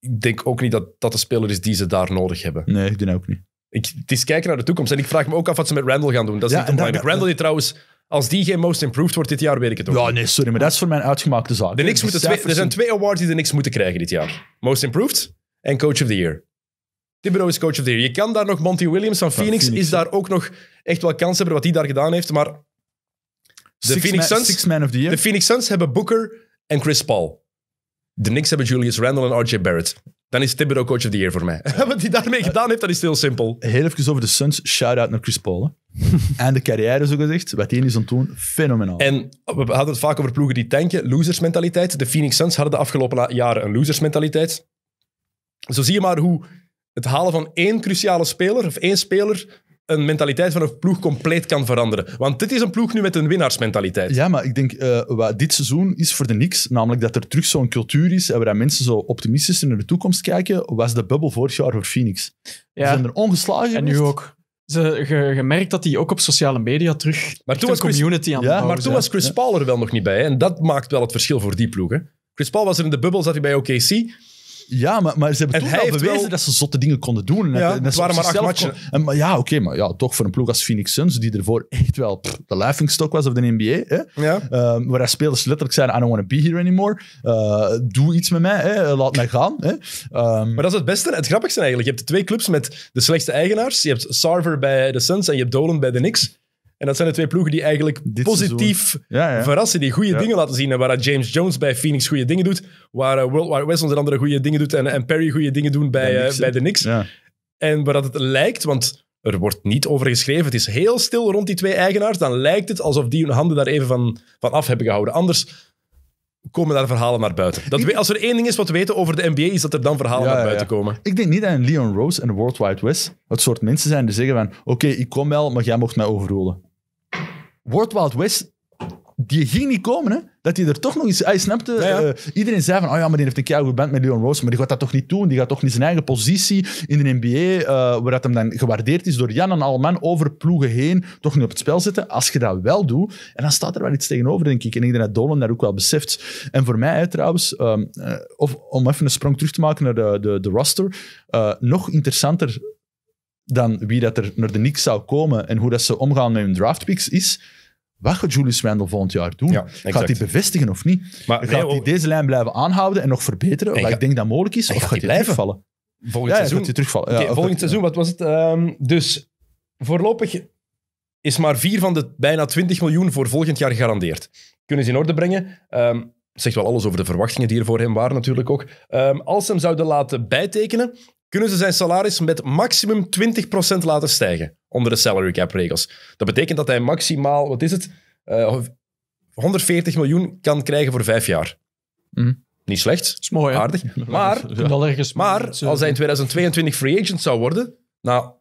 Ik denk ook niet dat dat de speler is die ze daar nodig hebben. Nee, ik denk ook niet. Ik, het is kijken naar de toekomst. En ik vraag me ook af wat ze met Randall gaan doen. Dat is niet Randall die trouwens als die geen Most Improved wordt dit jaar, weet ik het ook. Ja, nee, sorry, maar dat is voor mijn uitgemaakte zaak. De Knicks moeten twee, er zijn twee awards die de Knicks moeten krijgen dit jaar. Most Improved en Coach of the Year. Thibodeau is Coach of the Year. Je kan daar nog... Monty Williams van, Phoenix, is daar ook nog echt wel kans hebben wat hij daar gedaan heeft, maar... De Phoenix, Suns, six man of the year. de Phoenix Suns hebben Booker en Chris Paul. De Knicks hebben Julius Randle en RJ Barrett dan is Thibodeau coach of the year voor mij. Wat hij daarmee gedaan heeft, dat is heel simpel. Heel even over de Suns. Shout-out naar Chris Paul. en de carrière, zo gezegd. Wat hij is aan het fenomenaal. En we hadden het vaak over ploegen die tanken. losersmentaliteit. De Phoenix Suns hadden de afgelopen jaren een losersmentaliteit. Zo zie je maar hoe het halen van één cruciale speler, of één speler, een mentaliteit van een ploeg compleet kan veranderen. Want dit is een ploeg nu met een winnaarsmentaliteit. Ja, maar ik denk, uh, wat dit seizoen is voor de niks, namelijk dat er terug zo'n cultuur is en waar mensen zo optimistisch naar de toekomst kijken, was de bubbel vorig jaar voor Phoenix. Ja. Ze zijn er ongeslagen En nu ook. Ze, hebben gemerkt dat hij ook op sociale media terug maar toen was Chris, community aan Maar toen was Chris Paul er wel nog niet bij. En dat maakt wel het verschil voor die ploegen. Chris Paul was er in de bubbel, zat hij bij OKC. Ja, maar, maar ze hebben al bewezen dat ze zotte dingen konden doen. Ja, en dat waren maar acht matchen. En, maar ja, oké, maar ja, toch voor een ploeg als Phoenix Suns, die ervoor echt wel de livingstok was of de NBA, hè? Ja. Um, waar spelers letterlijk zeiden, I don't want to be here anymore. Eh, doe iets met mij, hè? laat mij gaan. Hè? Ehm, maar dat is het beste, het grappigste eigenlijk. Je hebt twee clubs met de slechtste eigenaars. Je hebt Sarver bij de Suns en je hebt Dolan bij de Knicks. En dat zijn de twee ploegen die eigenlijk positief verrassen, die goede dingen laten zien. En waar James Jones bij Phoenix goede dingen doet, waar eh, World Wide West onder andere goede dingen doet en, en Perry goede dingen doen bij, bij eh, de Knicks. En waar dat het lijkt, want er wordt niet over geschreven, het is heel stil rond die twee eigenaars, dan lijkt het alsof die hun handen daar even van, van af hebben gehouden. Anders komen daar verhalen naar buiten. Dat als er één ding is wat we weten over de NBA, is dat er dan verhalen naar buiten komen. Ik denk niet dat Leon Rose en World Wide West het soort mensen zijn die zeggen van oké, ik kom wel, maar jij mocht mij overroelen. World Wild West die ging niet komen, hè? Dat hij er toch nog iets Hij snapte... Eh, iedereen zei van, oh ja, maar die heeft een keihard band met Leon Rose, maar die gaat dat toch niet doen? Die gaat toch niet zijn eigen positie in de NBA, eh, waar dat hem dan gewaardeerd is door Jan en Alman, over ploegen heen, toch niet op het spel zitten? Als je dat wel doet, en dan staat er wel iets tegenover, denk ik. En ik denk dat Dolan dat ook wel beseft. En voor mij, trouwens, ehm, eh, of om even een sprong terug te maken naar de, de, de roster, nog interessanter dan wie dat er naar de Knicks zou komen en hoe dat ze omgaan met hun draftpicks is wat gaat Julius Randle volgend jaar doen? gaat hij bevestigen of niet? Maar gaat hij deze lijn blijven aanhouden en nog verbeteren? wat ik denk dat mogelijk is. Of gaat, hij blijven vallen? Volgend seizoen. terugvallen. ja, volgend seizoen, wat was het? Ehm, dus voorlopig is maar 4 van de bijna 20 miljoen voor volgend jaar gegarandeerd. Kunnen ze in orde brengen. Ehm, zegt wel alles over de verwachtingen die er voor hem waren natuurlijk ook. Ehm, als ze hem zouden laten bijtekenen, kunnen ze zijn salaris met maximum 20% laten stijgen onder de salary cap regels. Dat betekent dat hij maximaal, wat is het, 140 eh, miljoen kan krijgen voor vijf jaar. Mhm. Niet slecht, dat is mooi, aardig. Maar, ja. maar als hij in 2022 free agent zou worden, na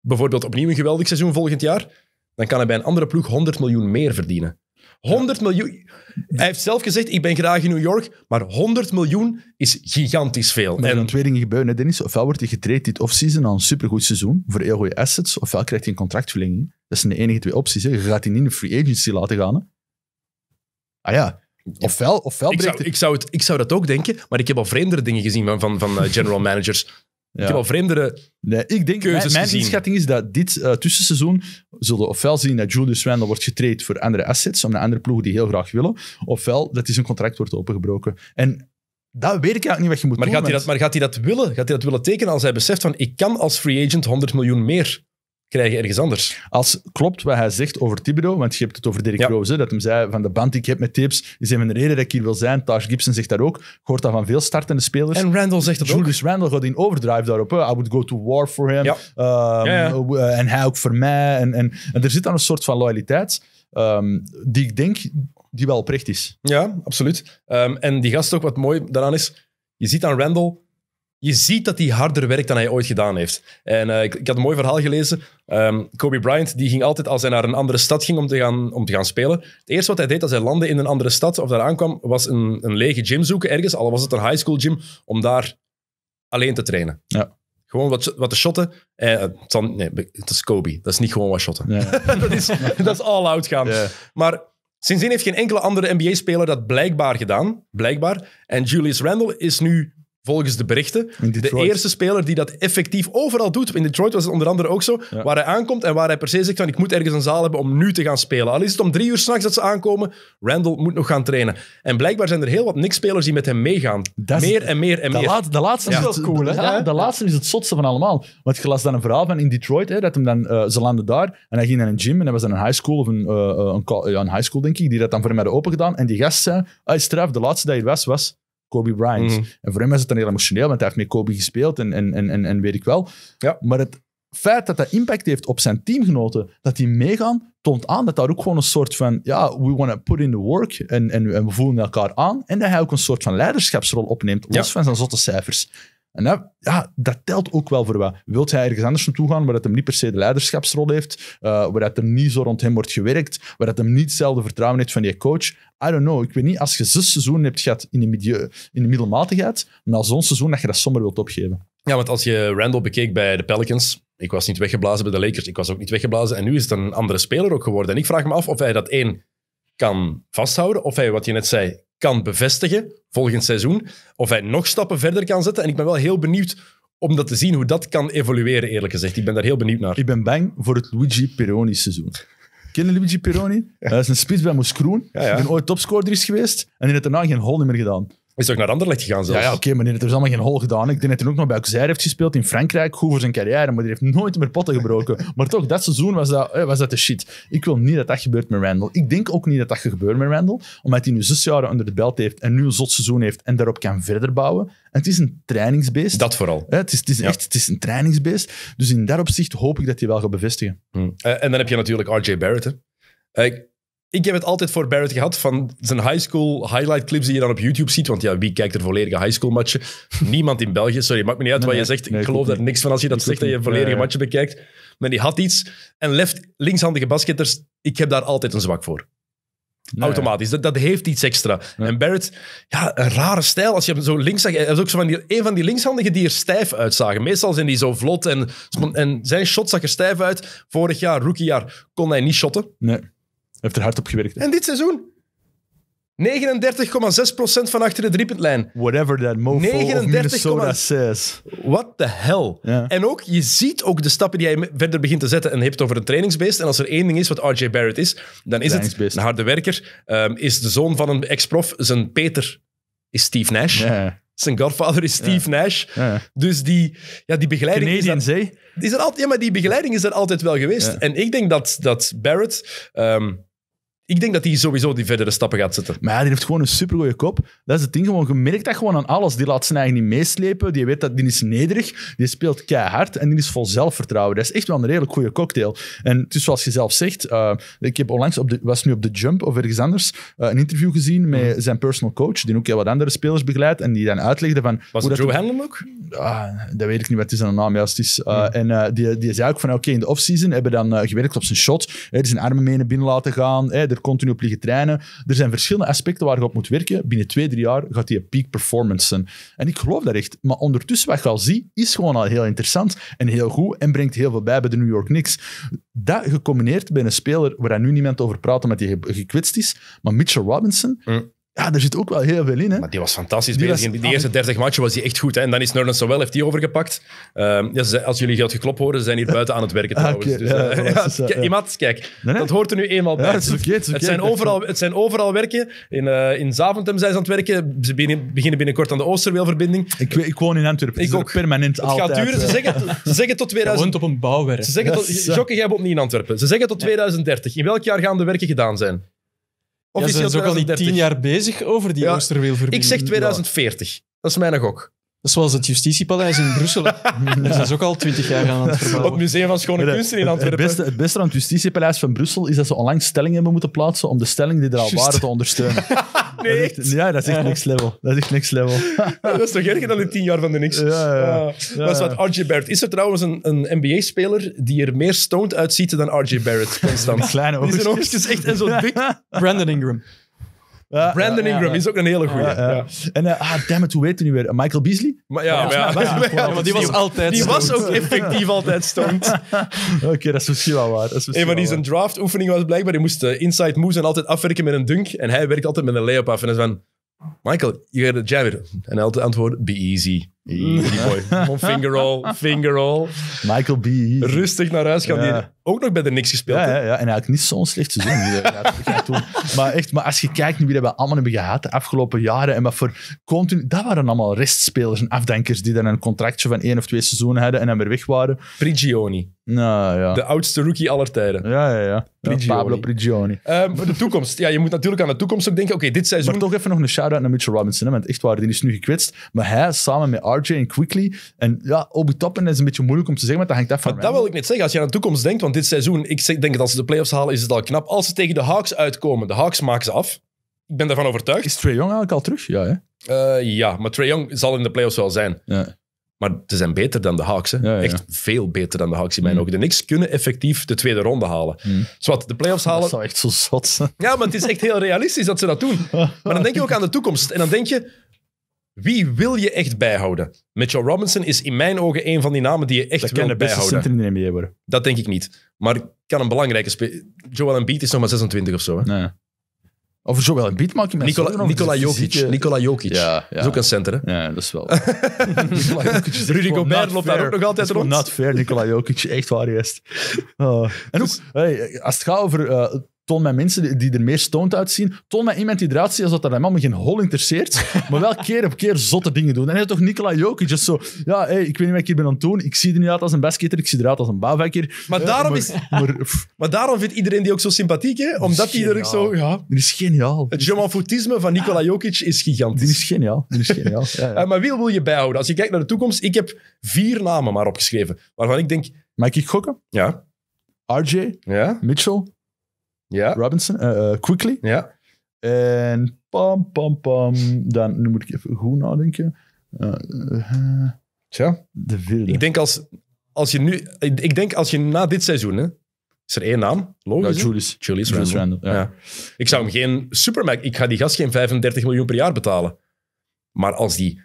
bijvoorbeeld opnieuw een geweldig seizoen volgend jaar, dan kan hij bij een andere ploeg 100 miljoen meer verdienen. 100 miljoen. Hij heeft zelf gezegd, ik ben graag in New York, maar 100 miljoen is gigantisch veel. er zijn twee dingen gebeuren, Dennis. Ofwel wordt hij getraind dit offseason aan een supergoed seizoen voor heel goede assets, ofwel krijgt hij een contractverlenging. Dat zijn de enige twee opties. Hè. Je gaat hij niet in de free agency laten gaan. Ah ja, ofwel, ofwel ik zou, ik, zou het, ik zou dat ook denken, maar ik heb al vreemdere dingen gezien van, van eh, general managers. Ik heb al vreemdere nee, ik denk, keuzes Mijn, inschatting is dat dit uh, tussenseizoen zullen ofwel zien dat Julius Randle wordt getraind voor andere assets, om naar andere ploegen die heel graag willen, ofwel dat hij zijn contract wordt opengebroken. En dat weet ik eigenlijk niet wat je moet maar Gaat hij dat, maar gaat hij dat willen? Gaat hij dat willen tekenen als hij beseft van ik kan als free agent 100 miljoen meer je ergens anders. Als klopt wat hij zegt over Tibido, want je hebt het over Derek Rose, dat hem zei van de band die ik heb met tips, is even een reden dat ik hier wil zijn. Taj Gibson zegt dat ook. hoort dat van veel startende spelers. En Randall zegt dat ook. Julius Randall gaat in overdrive daarop. I would go to war for him. Ehm, eh, en hij ook voor mij. En, en, er zit dan een soort van loyaliteit ehm, die ik denk die wel oprecht is. Ja, absoluut. Ehm, en die gast ook wat mooi daaraan is, je ziet aan Randall je ziet dat hij harder werkt dan hij ooit gedaan heeft. En eh, ik, ik, had een mooi verhaal gelezen. Um, Kobe Bryant die ging altijd, als hij naar een andere stad ging om te, gaan, om te gaan spelen, het eerste wat hij deed als hij landde in een andere stad of daar aankwam, was een, een lege gym zoeken ergens, al was het een high school gym, om daar alleen te trainen. Ja. Gewoon wat, wat te shotten. Eh, het, nee, is Kobe. Dat is niet gewoon wat shotten. Ja. dat, is, dat is all out gaan. Maar sindsdien heeft geen enkele andere NBA-speler dat blijkbaar gedaan. Blijkbaar. En Julius Randle is nu volgens de berichten, de eerste speler die dat effectief overal doet. In Detroit was het onder andere ook zo, waar hij aankomt en waar hij per se zegt van ik moet ergens een zaal hebben om nu te gaan spelen. Al is het om drie uur s'nachts dat ze aankomen, Randall moet nog gaan trainen. En blijkbaar zijn er heel wat niks-spelers die met hem meegaan. meer en meer en de meer. de laatste is wel cool, hè? De, laatste is het zotste van allemaal. Want je las dan een verhaal van in Detroit, hè, dat hem dan, eh, ze landen daar en hij ging naar een gym en hij was dan een high school of een, eh, eh, een, ja, een high school denk ik, die dat dan voor hem hadden opengedaan en die gasten, zei, ah, straf, de laatste dat hij was, was Kobe Bryant. Mhm. En voor hem is het dan heel emotioneel, want hij heeft met Kobe gespeeld en, en, en, en weet ik wel. Ja. Maar het feit dat dat impact heeft op zijn teamgenoten, dat die meegaan, toont aan dat daar ook gewoon een soort van, ja, we want to put in the work en, en, we voelen elkaar aan. En dat hij ook een soort van leiderschapsrol opneemt, los van zijn zotte cijfers. En dat, ja, dat telt ook wel voor wat. Wilt hij ergens anders naartoe gaan waar het hem niet per se de leiderschapsrol heeft, uh, waar het er niet zo rond hem wordt gewerkt, waar het hem niet hetzelfde vertrouwen heeft van die coach? I don't know. Ik weet niet, als je zes seizoenen hebt gehad in de, milieu, in de middelmatigheid, na zo'n seizoen dat je dat somber wilt opgeven. Ja, want als je Randall bekeek bij de Pelicans, ik was niet weggeblazen bij de Lakers, ik was ook niet weggeblazen. En nu is het een andere speler ook geworden. En ik vraag me af of hij dat één kan vasthouden, of hij, wat je net zei, kan bevestigen volgend seizoen. Of hij nog stappen verder kan zetten. En ik ben wel heel benieuwd om dat te zien, hoe dat kan evolueren, eerlijk gezegd. Ik ben daar heel benieuwd naar. Ik ben bang voor het Luigi Peroni-seizoen. Kennen Luigi Peroni? Hij is een spits bij moes Ja, ja. Die ooit topscorer is geweest. En die heeft daarna geen hole meer gedaan. Is toch naar Anderlecht gegaan zelfs? Ja, ja oké, maar die heeft er dus allemaal geen hol gedaan. Ik denk dat hij ook nog bij Auxerre heeft gespeeld in Frankrijk. Goed voor zijn carrière, maar die heeft nooit meer potten gebroken. maar toch, dat seizoen was dat, eh, was dat de shit. Ik wil niet dat dat gebeurt met Randall. Ik denk ook niet dat dat gebeurt met Randall, omdat hij nu zes jaren onder de belt heeft en nu een zot seizoen heeft en daarop kan verder bouwen. En het is een trainingsbeest. Dat vooral. Eh, het is, het is echt het is een trainingsbeest. Dus in dat opzicht hoop ik dat hij wel gaat bevestigen. Hm. Eh, en dan heb je natuurlijk RJ Barrett. Hè ik heb het altijd voor Barrett gehad van zijn high school highlight clips die je dan op YouTube ziet. Want ja, wie kijkt er volledige high school matchen? Niemand in België. Sorry, maakt me niet uit wat je zegt. ik geloof daar niks van als je dat zegt, dat je volledige matchen bekijkt. Maar die had iets. En left, linkshandige basketters, ik heb daar altijd een zwak voor. Automatisch. Dat, dat heeft iets extra. En Barrett, ja, een rare stijl. Als je hem zo links hij was ook zo van die, een van die linkshandigen die er stijf uitzagen. Meestal zijn die zo vlot en, en zijn shot zag er stijf uit. Vorig jaar, rookiejaar, kon hij niet shotten. Nee heeft er hard op gewerkt. En dit seizoen? 39,6% van achter de driepuntlijn. Whatever that mofo 39, of Minnesota What the hell. En ook, je ziet ook de stappen die hij verder begint te zetten. En je hebt het over een trainingsbeest. En als er één ding is wat RJ Barrett is, dan is het een harde werker. Um, is de zoon van een ex-prof. Zijn Peter is Steve Nash. Zijn godfather is Steve Nash. Dus die, ja, die begeleiding... is, dat, is er altijd, Ja, maar die begeleiding is er altijd wel geweest. En ik denk dat, dat Barrett... Ehm, ik denk dat hij sowieso die verdere stappen gaat zetten. Maar hij die heeft gewoon een supergoeie kop. Dat is het ding. Gewoon, je merkt dat gewoon aan alles. Die laat zijn eigen niet meeslepen. Die weet dat die is nederig. Die speelt keihard. En die is vol zelfvertrouwen. Dat is echt wel een redelijk goede cocktail. En zoals je zelf zegt. Eh, ik heb onlangs, op de, was nu op de Jump of ergens anders, eh, een interview gezien met mhm. zijn personal coach. Die ook heel wat andere spelers begeleidt. En die dan uitlegde van... Was het Joe Hanlon ook? Ah, dat weet ik niet. Wat is zijn naam juist is. Eh, mhm. En die, die zei ook van... Oké, in de offseason hebben dan gewerkt op zijn shot. Hè, dus zijn armen mee naar binnen laten gaan. er continu op liggen trainen. Er zijn verschillende aspecten waar je op moet werken. Binnen twee, drie jaar gaat hij peak performance En ik geloof dat echt. Maar ondertussen, wat je al ziet, is gewoon al heel interessant en heel goed en brengt heel veel bij bij de New York Knicks. Dat gecombineerd bij een speler waar nu niemand over praat omdat hij gekwetst is, maar Mitchell Robinson, mm. Ja, er zit ook wel heel veel in. Hè? Maar die was fantastisch. Die bezig. Was... eerste 30 ah, matchen was hij echt goed. Hè? En dan is Nurland wel heeft hij overgepakt. Ehm, ja, als jullie geld geklopt horen, ze zijn hier buiten aan het werken trouwens. Ah, dus, eh, ja, uh, ja, dus, kijk, eh, dat hoort er nu eenmaal bij. Het, zijn overal, het zijn overal werken. In, uh, in Zaventem zijn ze aan het werken. Ze beginnen binnenkort aan de Oosterweelverbinding. Ik, ik woon in Antwerpen. Dus ik ook. permanent het Het gaat duren. Ze zeggen, ze zeggen tot 2000... Je woont op een bouwwerk. Ze zeggen tot, Jokke, jij woont niet in Antwerpen. Ze zeggen tot 2030. In welk jaar gaan de werken gedaan zijn? Of ja, ze ook al die tien jaar bezig over die ja, Ik zeg 2040. Dat is mijn gok. Dat zoals het Justitiepaleis in Brussel. Dat is ook al twintig jaar aan het verbouwen. Het Museum van Schone Kunsten in Antwerpen. Het beste, het aan het Justitiepaleis van Brussel is dat ze onlangs stellingen hebben moeten plaatsen om de stellingen die er al waren te ondersteunen. nee, echt, ja, dat is echt niks level. Dat is echt niks level. dat is toch erger dan in tien jaar van de niks. Ja, ja, ah, Dat is wat RJ Barrett. Is er trouwens een, een NBA-speler die er meer stoned uitziet dan RJ Barrett constant? Kleine oogjes. Die zijn oogjes echt en zo dik. Brandon Ingram. Brandon Ingram is ook een hele goede. En eh, ah, damn it, hoe heet hij nu weer? Eh, Michael Beasley? Maar ja, maar die was altijd Die was ook effectief altijd stond. Oké, dat is misschien wel waar. Dat van die zijn draft was blijkbaar, die moest eh, inside moves en altijd afwerken met een dunk. En hij werkt altijd met een lay-up af. En dan is van, Michael, je gaat de jam En hij het antwoord, be easy. Finger roll, finger roll. Michael B. Rustig naar huis gaan. Die ook nog bij de niks gespeeld. Ja, ja, ja. en eigenlijk niet zo'n slecht seizoen. Eh, maar echt, maar als je kijkt naar wie we allemaal hebben gehad de afgelopen jaren. En wat voor continu, dat waren allemaal restspelers en afdenkers die dan een contractje van één of twee seizoenen hadden en dan weer weg waren. Prigioni. Nou, ja. De oudste rookie aller tijden. Ja, ja, ja. Pablo Prigioni. Ehm, voor de toekomst. Ja, je moet natuurlijk aan de toekomst ook denken. Oké, dit seizoen... Maar toch even nog een shout-out naar Mitchell Robinson. want echt waar, die is nu gekwetst. Maar hij samen met RJ en Quickly. En ja, Obi toppen is een beetje moeilijk om te zeggen, maar dat hangt af van. Maar dat wil ik net zeggen. Als je aan de toekomst denkt, want dit seizoen, ik denk dat als ze de playoffs halen, is het al knap. Als ze tegen de Hawks uitkomen, de Hawks maken ze af. Ik ben daarvan overtuigd. Is Trae Young eigenlijk al terug? Ja, hè? Eh, ja, maar Trae Young zal in de playoffs wel zijn. Ja. Maar ze zijn beter dan de Hawks. Hè? Echt veel beter dan de Hawks in mijn mm. ogen. De Knicks kunnen effectief de tweede ronde halen. Mm. Zowat, dus de playoffs halen... Dat zou echt zo zot zijn. Ja, maar het is echt heel realistisch dat ze dat doen. Maar dan denk je ook aan de toekomst. En dan denk je, wie wil je echt bijhouden? Mitchell Robinson is in mijn ogen een van die namen die je echt dat wil bijhouden. Dat kan de beste center in de NBA worden. Dat denk ik niet. Maar kan een belangrijke speler... Joel Embiid is nog maar 26 of zo. Hè? Nee. Over Joel Embiid maak je mij Nikola, Nikola Jokic. Fysieke... Jokic. is ook een center, hè? Ja, dat is wel... Rudy Gobert loopt daar ook nog altijd rond. Not fair, Nikola Jokic. Echt waar, juist. Oh. En ook, dus, hey, als het gaat over... Eh, Toon met mensen die er meer stoned uitzien. Toon mij iemand die eruit ziet als dat er allemaal geen hol interesseert. Maar wel keer op keer zotte dingen doen. En hij is toch Nikola Jokic dus zo... Ja, ik weet niet wat ik hier ben aan het doen. Ik zie er niet uit als een basketer, Ik zie eruit als een bouwvakker. Maar, eh, daarom, is, maar, daarom vindt iedereen die ook zo sympathiek, hè? Omdat hij er zo... Ja. is geniaal. Het Jomanfoutisme van Nikola Jokic is gigantisch. Dit is geniaal. is geniaal. Ja, ja. Eh, maar wie wil je bijhouden? Als je kijkt naar de toekomst, ik heb vier namen maar opgeschreven. Waarvan ik denk... Mag ik gokken? Ja. RJ, ja? Mitchell, ja. Robinson. Eh, eh, quickly. Ja. En pam, pam, pam. Dan, nu moet ik even goed nadenken. Eh, eh, Tja. de vierde. Ik denk als, als je nu... Ik, denk als je na dit seizoen... Hè, is er één naam, logisch. Julius. Julius Randle. ja. Ik zou hem geen supermax... Ik ga die gast geen 35 miljoen per jaar betalen. Maar als die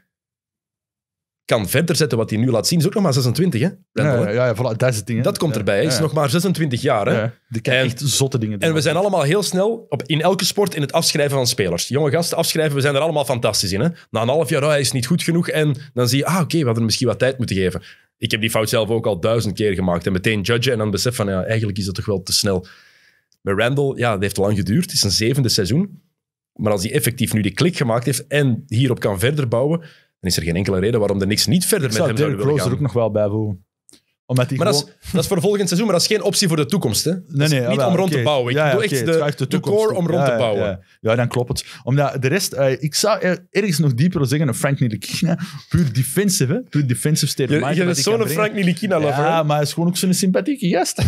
kan verder zetten wat hij nu laat zien. Is ook nog maar 26, hè? ja, ja, ja voilà, dat is het ding. Hè? Dat komt erbij. Hij is nog maar 26 jaar. Hè? Die kan en, echt zotte dingen doen. En we zijn allemaal heel snel op, in elke sport in het afschrijven van spelers. Jonge gasten afschrijven, we zijn er allemaal fantastisch in. Hè? Na een half jaar, oh, hij is niet goed genoeg. En dan zie je, ah oké, we hadden misschien wat tijd moeten geven. Ik heb die fout zelf ook al duizend keer gemaakt. En meteen judgen en dan besef van, ja, eigenlijk is dat toch wel te snel. Maar Randall, ja, het heeft lang geduurd. Het is een zevende seizoen. Maar als hij effectief nu die klik gemaakt heeft en hierop kan verder bouwen, dan is er geen enkele reden waarom er niks niet verder ik met hem zou Derrick Rose er ook nog wel bij voelen omdat die maar dat, is, dat is voor volgend seizoen, maar dat is geen optie voor de toekomst. Hè? Nee, nee, niet om rond te bouwen. Ik ja, doe echt de, core om rond te bouwen. Ja, dan klopt het. Omdat de rest, eh, ik zou er, ergens nog dieper zeggen, een Frank Nilikina, puur defensive, hè? puur defensive state Je, je bent zo'n Frank Nilikina lover. Ja, maar hij is gewoon ook zo'n sympathieke gast.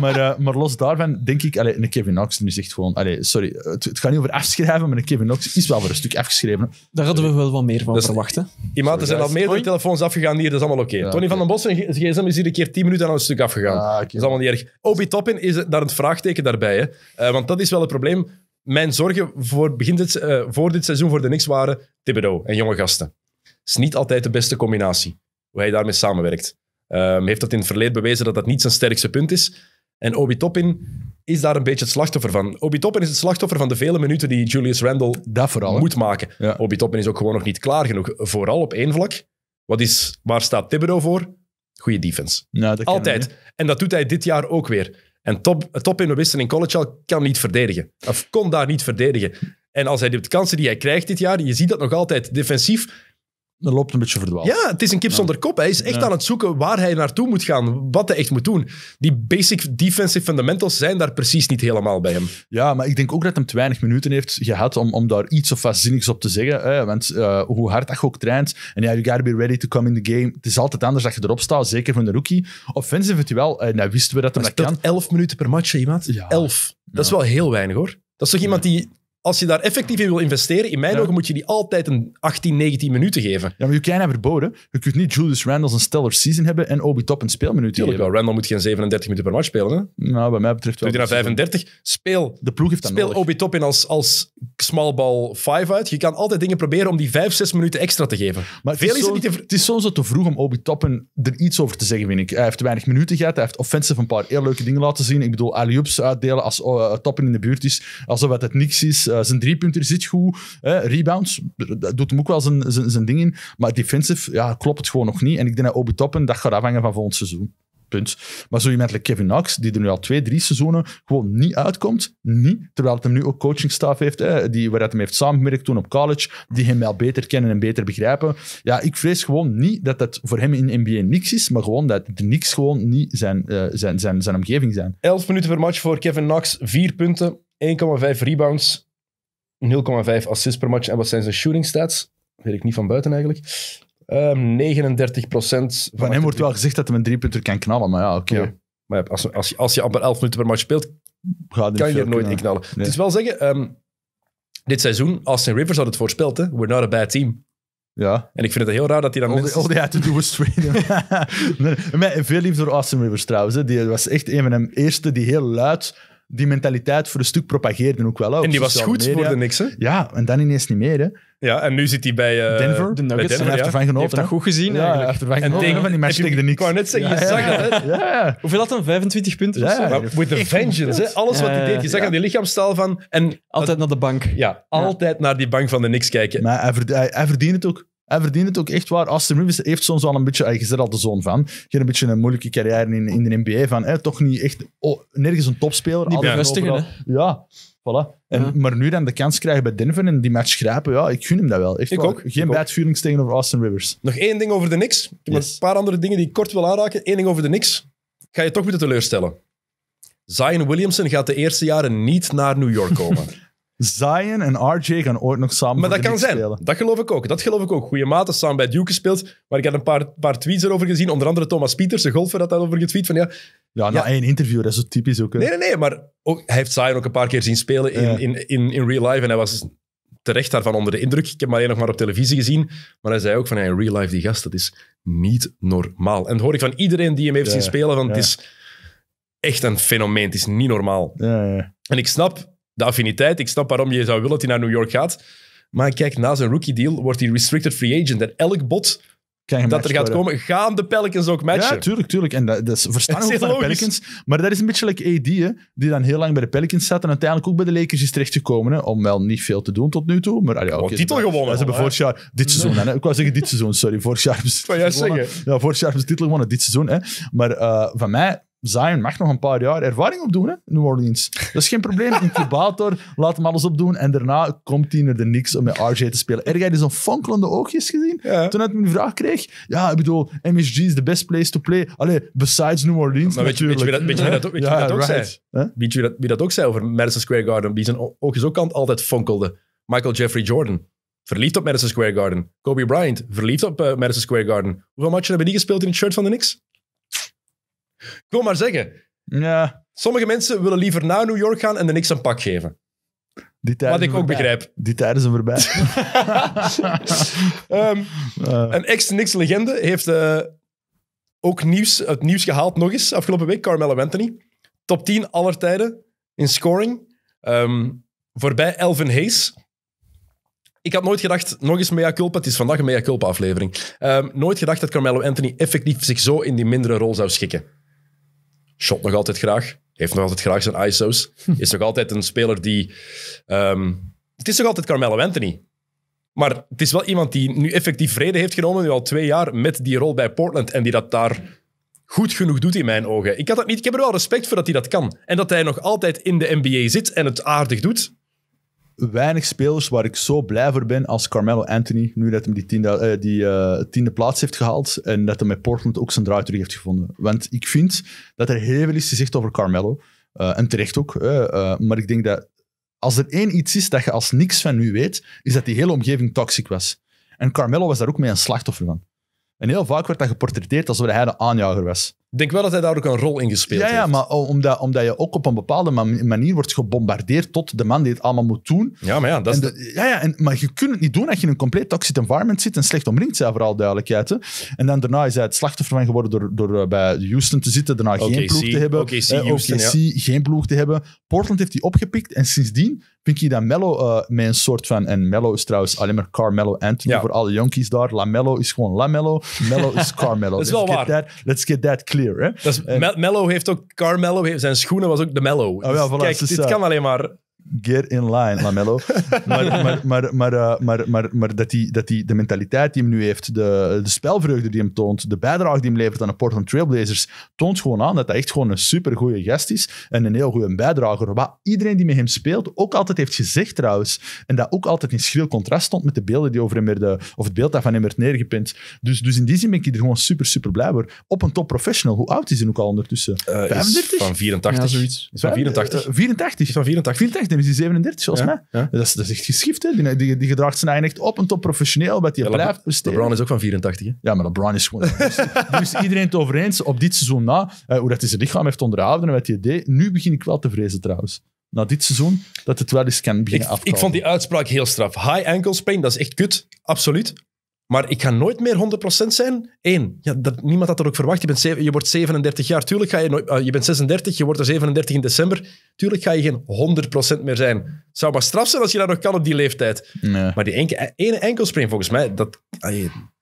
maar, eh, maar, los daarvan denk ik, allee, een Kevin Knox nu zegt gewoon, sorry, het, het, gaat niet over afschrijven, maar Kevin Knox is wel voor een stuk afgeschreven. Daar hadden we wel wat meer van dus, verwachten. Die er zijn al meerdere telefoons afgegaan hier, dat is allemaal oké. Tony van den Bossen, gsm is iedere keer 10 minuten aan een stuk afgegaan. Ah, dat is allemaal niet erg. Obi Toppin is daar een vraagteken daarbij. Hè? Eh, want dat is wel het probleem. Mijn zorgen voor, begin dit, eh, voor dit seizoen voor de niks waren Thibodeau en jonge gasten. is niet altijd de beste combinatie, hoe hij daarmee samenwerkt. Um, heeft dat in het verleden bewezen dat dat niet zijn sterkste punt is. En Obi Toppin is daar een beetje het slachtoffer van. Obi Toppin is het slachtoffer van de vele minuten die Julius Randle dat vooral, moet maken. Obi Toppin is ook gewoon nog niet klaar genoeg. Vooral op één vlak. Wat is, waar staat Thibodeau voor? goede defense. Nou, dat Altijd. en dat doet hij dit jaar ook weer. En top, top in de wisten in college kan niet verdedigen. Of kon daar niet verdedigen. En als hij de kansen die hij krijgt dit jaar, je ziet dat nog altijd defensief dan loopt een beetje verdwaald. Ja, het is een kip zonder kop. Hij is echt aan het zoeken waar hij naartoe moet gaan, wat hij echt moet doen. Die basic defensive fundamentals zijn daar precies niet helemaal bij hem. Ja, maar ik denk ook dat hem te weinig minuten heeft gehad om, om daar iets of wat zinnigs op te zeggen. Want eh, hoe hard hij ook traint, en ja, you gotta be ready to come in the game. Het is altijd anders dat je erop staat, zeker van de rookie. Offensive het wel, eh, Nou wisten we dat hij dat kan. elf minuten per match, iemand. Elf. Dat is wel heel weinig, hoor. Dat is toch iemand die als je daar effectief in wil investeren, in mijn ogen moet je die altijd een 18, 19 minuten geven. Ja, maar je kan hem boden. Je kunt niet Julius Randle een stellar season hebben en Obi Top een speelminuut Tuurlijk geven. wel. Randle moet geen 37 minuten per match spelen. Hè? Nou, bij mij betreft wel. Doe je naar 35, speel, de ploeg heeft dat speel Obi Top in als, als small ball 5 uit. Je kan altijd dingen proberen om die 5, 6 minuten extra te geven. Maar Veel is zo, niet het is soms zo te vroeg om Obi Toppen er iets over te zeggen, vind ik. Hij heeft te weinig minuten gehad. Hij heeft offensive een paar heel leuke dingen laten zien. Ik bedoel, alley uitdelen als uh, eh, Toppen in de buurt is. Alsof het niks is. Uh, zijn driepunter zit goed. rebounds, dat doet hem ook wel zijn, zijn, zijn ding in. Maar defensive ja, klopt het gewoon nog niet. En ik denk dat Obi dat gaat afhangen van volgend seizoen. Punt. Maar zo iemand als Kevin Knox, die er nu al twee, drie seizoenen gewoon niet uitkomt, niet, terwijl het hem nu ook coachingstaf heeft, hè, die, waar hij hem heeft samengewerkt toen op college, die hem wel beter kennen en beter begrijpen. Ja, ik vrees gewoon niet dat dat voor hem in NBA niks is, maar gewoon dat de niks gewoon niet zijn, eh, zijn, zijn, zijn omgeving zijn. Elf minuten per match voor Kevin Knox, 4 punten, 1,5 rebounds, 0,5 assists per match. En wat zijn zijn shooting stats? Weet ik niet van buiten eigenlijk. 39 ehm, procent. Van, hem wordt wel gezegd dat hij een driepunter kan knallen, maar ja, oké. Maar als, als, je, als je amper 11 minuten per match speelt, Gaat kan je er nooit in knallen. Het is wel zeggen, ehm, dit seizoen, Austin Rivers had het voorspeld, hè. We're not a bad team. Ja. En ik vind het heel raar dat hij dan... All, mensen... all they had to veel liefde voor Austin Rivers trouwens. Die was echt een van de eerste die heel luid die mentaliteit voor een stuk propageerden ook wel. Ook, en die was goed voor de niks, hè? Ja, en dan ineens niet meer, hè? Ja, en nu zit hij bij eh, Denver. De Denver, en heeft heeft dat goed gezien, ja, eigenlijk. Ervan en tegen, van die match tegen de niks. Ik wou net zeggen, ja, je zag dat, hè? Ja. Hoeveel had hem? 25 punten? Ja, with the vengeance, hè? Alles wat hij deed. Je zag aan die lichaamstaal van... En, altijd naar de bank. Ja, altijd naar die bank van de niks kijken. Maar hij verdient het ook. Hij verdient het ook echt waar. Austin Rivers heeft soms wel een beetje, je zit al de zoon van, geen een beetje een moeilijke carrière in, in de NBA van, hè, toch niet echt, oh, nergens een topspeler. Niet bevestigen, Ja, voilà. En, Maar nu dan de kans krijgen bij Denver en die match grijpen, ja, ik gun hem dat wel. Echt ik waar. ook. Geen bad feelings tegenover Austin Rivers. Nog één ding over de Knicks. Ik heb een paar andere dingen die ik kort wil aanraken. Eén ding over de Knicks. Ga je toch moeten teleurstellen. Zion Williamson gaat de eerste jaren niet naar New York komen. Zion en RJ gaan ooit nog samen Maar dat kan zijn. Dat geloof ik ook. Dat geloof ik ook. Goeie maten samen bij Duke gespeeld. Maar ik had een paar, paar tweets erover gezien. Onder andere Thomas Pieters, de golfer, had daarover getweet. Van, ja, ja, na ja. één interview, dat is zo typisch ook. Nee, nee, nee. Maar ook, hij heeft Zion ook een paar keer zien spelen in, in, in, in real life. En hij was terecht daarvan onder de indruk. Ik heb maar één nog maar op televisie gezien. Maar hij zei ook van, ja, in real life, die gast, dat is niet normaal. En dat hoor ik van iedereen die hem heeft zien spelen. van Het is echt een fenomeen. Het is niet normaal. En ik snap de affiniteit. Ik snap waarom je zou willen dat hij naar New York gaat. Maar kijk, na zijn rookie deal wordt hij restricted free agent. En elk bot dat er gaat komen, gaan de Pelicans ook matchen. Ja, tuurlijk, tuurlijk. En dat, is verstandig van de Pelicans. Maar dat is een beetje like AD, hè, die dan heel lang bij de Pelicans zat en uiteindelijk ook bij de Lakers is terechtgekomen. om wel niet veel te doen tot nu toe. Maar, ah, okay, titel gewonnen. Ze hebben vorig jaar, dit seizoen Hè. Ik wou zeggen dit seizoen, sorry. Vorig jaar titel Ja, vorig jaar hebben ze titel gewonnen, dit seizoen. Hè. Maar eh, van mij zijn, mag nog een paar jaar ervaring opdoen, hè, New Orleans. Dat is geen probleem. Incubator, laat hem alles opdoen. En daarna komt hij naar de Knicks om met RJ te spelen. Erg, hij zo'n fonkelende oogjes gezien. Ja. Toen ik mijn vraag kreeg. Ja, ik bedoel, MSG is the best place to play. Allee, besides New Orleans maar weet je, wie dat, weet je dat, weet je dat ook zei? Weet je wie dat, wie dat ook zei over Madison Square Garden? Die zijn oogjes ook altijd fonkelde. Michael Jeffrey Jordan. Verliefd op Madison Square Garden. Kobe Bryant, verliefd op eh, Madison Square Garden. Hoeveel matchen hebben die gespeeld in het shirt van de Knicks? Ik wil maar zeggen, Ja, sommige mensen willen liever naar New York gaan en de niks een pak geven. die Wat ik ook begrijp. Die tijden zijn voorbij. Ehm, een ex-Knicks-legende heeft eh, ook nieuws, het nieuws gehaald nog eens afgelopen week. Carmelo Anthony. Top 10 aller tijden in scoring. Ehm, voorbij Elvin Hayes. Ik had nooit gedacht, nog eens mea culpa, het is vandaag een mea culpa aflevering. Ehm, nooit gedacht dat Carmelo Anthony effectief zich zo in die mindere rol zou schikken shot nog altijd graag. Heeft nog altijd graag zijn ISO's. Is nog altijd een speler die. Ehm, het is nog altijd Carmelo Anthony. Maar het is wel iemand die nu effectief vrede heeft genomen, nu al twee jaar, met die rol bij Portland. En die dat daar goed genoeg doet in mijn ogen. Ik, had dat niet, ik heb er wel respect voor dat hij dat kan. En dat hij nog altijd in de NBA zit en het aardig doet weinig spelers waar ik zo blij voor ben als Carmelo Anthony. Nu dat hij die, tiende, eh, die eh, plaats heeft gehaald en dat hij met Portland ook zijn draaiturig terug heeft gevonden. Want ik vind dat er heel veel is gezegd over Carmelo. Eh, en terecht ook. maar ik denk dat als er één iets is dat je als niks van nu weet, is dat die hele omgeving toxic was. En Carmelo was daar ook mee een slachtoffer van. En heel vaak werd dat geportretteerd alsof hij de aanjager was. Ik denk wel dat hij daar ook een rol in gespeeld heeft. Ja, maar oh, omdat, omdat je ook op een bepaalde manier wordt gebombardeerd tot de man die het allemaal moet doen. Ja, maar ja, dat is... ja, ja en, maar je kunt het niet doen als je in een compleet toxic environment zit en slecht omringd zijn, vooral duidelijkheid. En dan daarna is hij het slachtoffer van geworden door, door eh, bij Houston te zitten, daarna geen ploeg te hebben. Oké, eh, okay, geen ploeg te hebben. Portland heeft die opgepikt en sindsdien vind je dat Mello uh, met een soort van... En Mello is trouwens alleen maar Carmelo Anthony voor alle jonkies daar. Lamelo is gewoon Lamelo. Mello is Carmelo. Let's Get that, let's get that clear clear. Mello heeft ook, Carmelo, zijn schoenen was ook de Mello. Oh ja, dus Kijk, dus dit kan alleen maar get in line, Lamello. maar, maar, maar, maar, eh, maar, dat hij dat die, de mentaliteit die hem nu heeft, de, de spelvreugde die hem toont, de bijdrage die hem levert aan de Portland Trailblazers, toont gewoon aan dat hij echt gewoon een supergoeie gast is en een heel goede bijdrager. Wat iedereen die met hem speelt ook altijd heeft gezegd trouwens. En dat ook altijd in schril contrast stond met de beelden die over hem werden, of het beeld dat van hem werd neergepind. Dus, dus in die zin ben ik er gewoon super, super blij voor. Op een top professional. Hoe oud is hij ook al ondertussen? 35? Eh, van 84. zoiets. van 84. Uh, 84. van 84. 84 is hij 37 zoals mij. Dat, is, echt geschift. Hè. Die, die, gedraagt zijn eigen echt op en top professioneel, wat hij blijft De LeBron is ook van 84. Hè? Ja, maar LeBron is gewoon... dus, iedereen het over eens op dit seizoen na, eh, hoe dat hij zijn lichaam heeft onderhouden en wat hij deed. Nu begin ik wel te vrezen trouwens na dit seizoen, dat het wel eens kan beginnen af. Ik vond die uitspraak heel straf. High ankle sprain, dat is echt kut. Absoluut. Maar ik ga nooit meer 100% zijn. Eén, ja, dat, niemand had dat ook verwacht. Je, bent je wordt 37 jaar. Tuurlijk ga je nooit... Eh, je bent 36, je wordt er 37 in december. Tuurlijk ga je geen 100% meer zijn. Het zou maar straf zijn als je dat nog kan op die leeftijd. Maar die enke, ene enkelspring, volgens mij, dat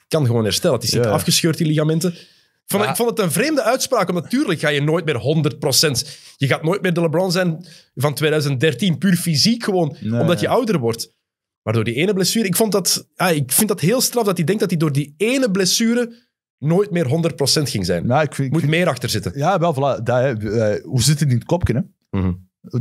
kan gewoon herstellen. Het is niet afgescheurd, die ligamenten. Van, Ik vond het een vreemde uitspraak, omdat natuurlijk ga je nooit meer 100%. Je gaat nooit meer de LeBron zijn van 2013, puur fysiek gewoon, omdat je ouder wordt. Maar door die ene blessure, ik, vond dat, ah, ik vind dat heel straf dat hij denkt dat hij door die ene blessure nooit meer 100% ging zijn. Nou, ik Moet meer achter zitten. Ja, wel, voilà, dat, eh, hoe zit het in het kopje? Hè? Mhm.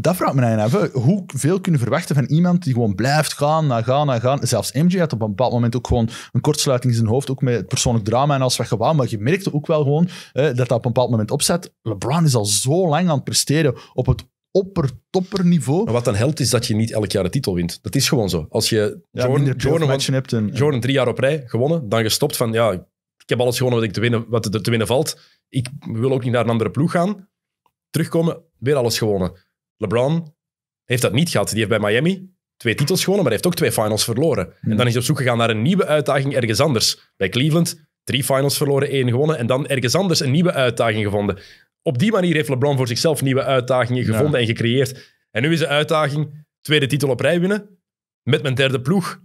Dat vraagt me eigenlijk af. Hoe veel kunnen verwachten van iemand die gewoon blijft gaan, na gaan, na gaan. Zelfs MJ had op een bepaald moment ook gewoon een kortsluiting in zijn hoofd, ook met het persoonlijk drama en alles wat gewaar. Maar je merkte ook wel gewoon eh, dat dat op een bepaald moment opzet. LeBron is al zo lang aan het presteren op het maar Wat dan helpt is dat je niet elk jaar de titel wint. Dat is gewoon zo. Als je ja, Jordan, Jordan, drie jaar op rij gewonnen, dan gestopt van ja, ik heb alles gewonnen wat, ik te winnen, wat er te winnen valt. Ik wil ook niet naar een andere ploeg gaan. Terugkomen, weer alles gewonnen. LeBron heeft dat niet gehad. Die heeft bij Miami twee titels gewonnen, maar heeft ook twee finals verloren. En dan is hij op zoek gegaan naar een nieuwe uitdaging ergens anders. Bij Cleveland drie finals verloren, één gewonnen en dan ergens anders een nieuwe uitdaging gevonden op die manier heeft LeBron voor zichzelf nieuwe uitdagingen gevonden en gecreëerd. En nu is de uitdaging tweede titel op rij winnen met mijn derde ploeg.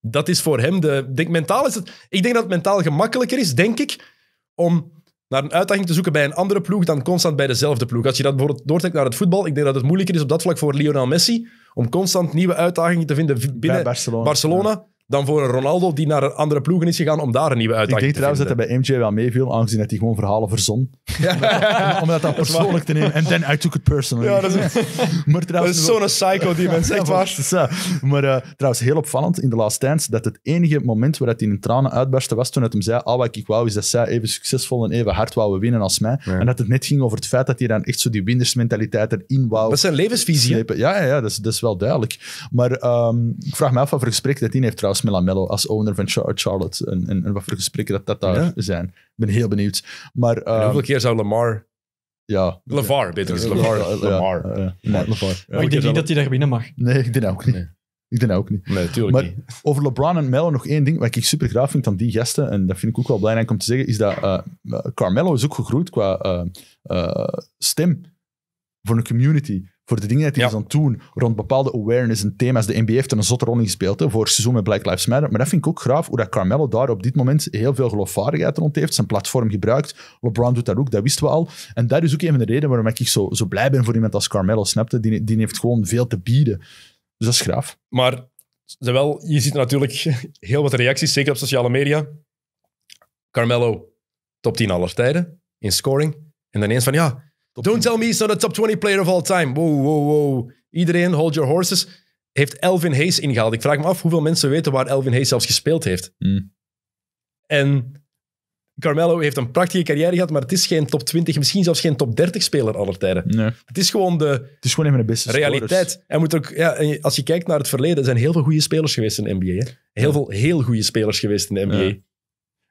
Dat is voor hem de... Denk, mentaal is het, ik denk dat het mentaal gemakkelijker is, denk ik, om naar een uitdaging te zoeken bij een andere ploeg dan constant bij dezelfde ploeg. Als je dat bijvoorbeeld doortrekt naar het voetbal, ik denk dat het moeilijker is op dat vlak voor Lionel Messi om constant nieuwe uitdagingen te vinden binnen Barcelona dan voor een Ronaldo die naar andere ploegen is gegaan om daar een nieuwe uitdaging te Ik denk trouwens dat hij bij MJ wel meeviel, aangezien dat hij gewoon verhalen verzon. om dat dan persoonlijk te nemen. En then I took it personally. Ja, dat is, maar trouwens, zo'n psycho die mensen, echt waar. maar eh, trouwens, heel opvallend in de Last Dance, dat het enige moment waar hij in tranen uitbarstte was toen het hem zei, al ah, wat ik wou is dat zij even succesvol en even hard wou winnen als mij. En dat het net ging over het feit dat hij dan echt zo die winnersmentaliteit erin wou. Dat zijn levensvisie. Ja, ja, ja dat, is, dat is wel duidelijk. Maar ehm, ik vraag me af wat er gesprek dat hij heeft trouwens als Melamello, als owner van Charlotte. En, en, wat voor gesprekken dat, dat daar zijn. Ik ben heel benieuwd. Maar, um, hoeveel ehm, keer zou Lamar... Ja. Lamar, beter gezegd. Lavar. Lamar. ik denk niet dat hij daar binnen mag. Nee, ik denk ook niet. Ik denk ook niet. Nee, natuurlijk niet. Over LeBron en Melo nog één ding, wat ik super graag vind aan die gasten, en dat vind ik ook wel blij om te zeggen, is dat eh, Carmelo is ook gegroeid qua uh, stem voor een community voor de dingen die hij dan toen doen rond bepaalde awareness en thema's. De NBA heeft een zotte rol in gespeeld voor het seizoen met Black Lives Matter. Maar dat vind ik ook graaf, hoe dat Carmelo daar op dit moment heel veel geloofwaardigheid rond heeft, zijn platform gebruikt. LeBron doet dat ook, dat wisten we al. En dat is ook een van de redenen waarom ik zo, zo blij ben voor iemand als Carmelo, snapte? Die, die heeft gewoon veel te bieden. Dus dat is graaf. Maar zowel, je ziet natuurlijk heel wat reacties, zeker op sociale media. Carmelo, top 10 aller tijden in scoring. En dan ineens van ja, Don't tell me not a top 20 player of all time. Wow, wow, wow. Iedereen, hold your horses. Heeft Elvin Hayes ingehaald. Ik vraag me af hoeveel mensen weten waar Elvin Hayes zelfs gespeeld heeft. Hmm. En Carmelo heeft een prachtige carrière gehad, maar het is geen top 20, misschien zelfs geen top 30 speler aller tijden. Nee. Het is gewoon de, het is gewoon een realiteit. En moet ook, ja, als je kijkt naar het verleden, er zijn heel veel goede spelers geweest in de NBA. Hè? Heel veel heel goede spelers geweest in de NBA.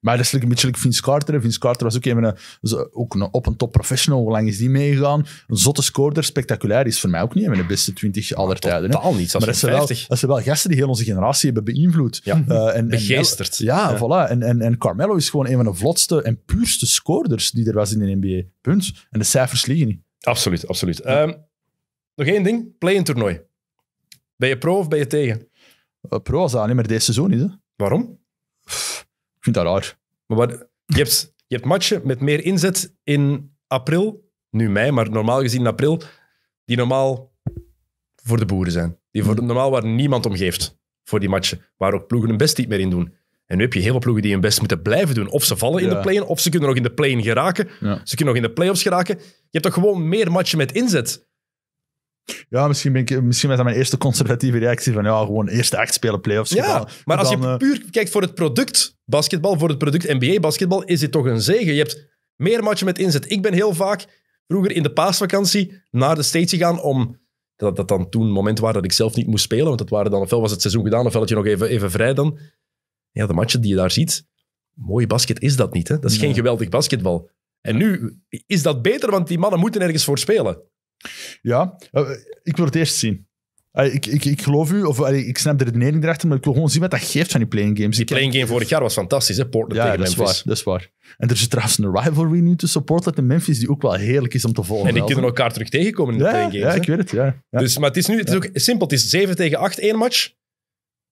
Maar dat is een beetje like Vince Carter. Vince Carter was ook, even een, ook een, op een top professional. Hoe lang is die meegegaan? Een zotte scoorder, spectaculair, is voor mij ook niet van de beste 20 aller tijden. Totaal niet, maar dat zijn, wel, dat zijn wel gasten die heel onze generatie hebben beïnvloed. Ja. Eh, en, Begeesterd. ja, voilà. En, en, en Carmelo is gewoon een van de vlotste en puurste scoorders die er was in de NBA. Punt. En de cijfers liegen niet. Absoluut, absoluut. Ja. Um, ehm, nog één ding, play-in toernooi. Ben je pro of ben je tegen? Eh, pro was dat alleen maar deze seizoen niet. Hè? Waarom? vind dat raar. Maar je, hebt, je hebt matchen met meer inzet in april, nu mei, maar normaal gezien in april, die normaal voor de boeren zijn. Die voor, mm. normaal waar niemand om geeft voor die matchen. Waar ook ploegen hun best niet meer in doen. En nu heb je heel veel ploegen die hun best moeten blijven doen. Of ze vallen in de play-in, of ze kunnen nog in de play-in geraken. Ze kunnen nog in de play-offs geraken. Je hebt toch gewoon meer matchen met inzet. Ja, misschien, ben ik, misschien was dat mijn eerste conservatieve reactie van ja, gewoon eerste acht spelen playoffs. Ja, gedaan. maar als je eh, puur kijkt voor het product basketbal, voor het product NBA-basketbal, is dit toch een zegen. Je hebt meer matchen met inzet. Ik ben heel vaak vroeger in de paasvakantie naar de States gegaan om... Dat, dat dan toen moment was dat ik zelf niet moest spelen, want dat waren dan, ofwel was het seizoen gedaan, ofwel had je nog even, even vrij dan. Ja, de matchen die je daar ziet, mooi basket is dat niet. Hè? Dat is geen geweldig basketbal. En nu is dat beter, want die mannen moeten ergens voor spelen. Ja, eh, ik wil het eerst zien. Ik, ik, ik geloof u, of ik snap de redenering erachter, maar ik wil gewoon zien wat dat geeft van die playing games. Die playing game vorig jaar was fantastisch, hè? Portland ja, tegen dat Is waar, dat is waar. En er is trouwens een rivalry nu te Portland en Memphis, die ook wel heerlijk is om te volgen. En die kunnen elkaar terug tegenkomen in de ja, playing games. Ja, ik weet het, ja. ja. Dus, maar het is nu het is ook simpel. Het is 7 tegen 8, één match.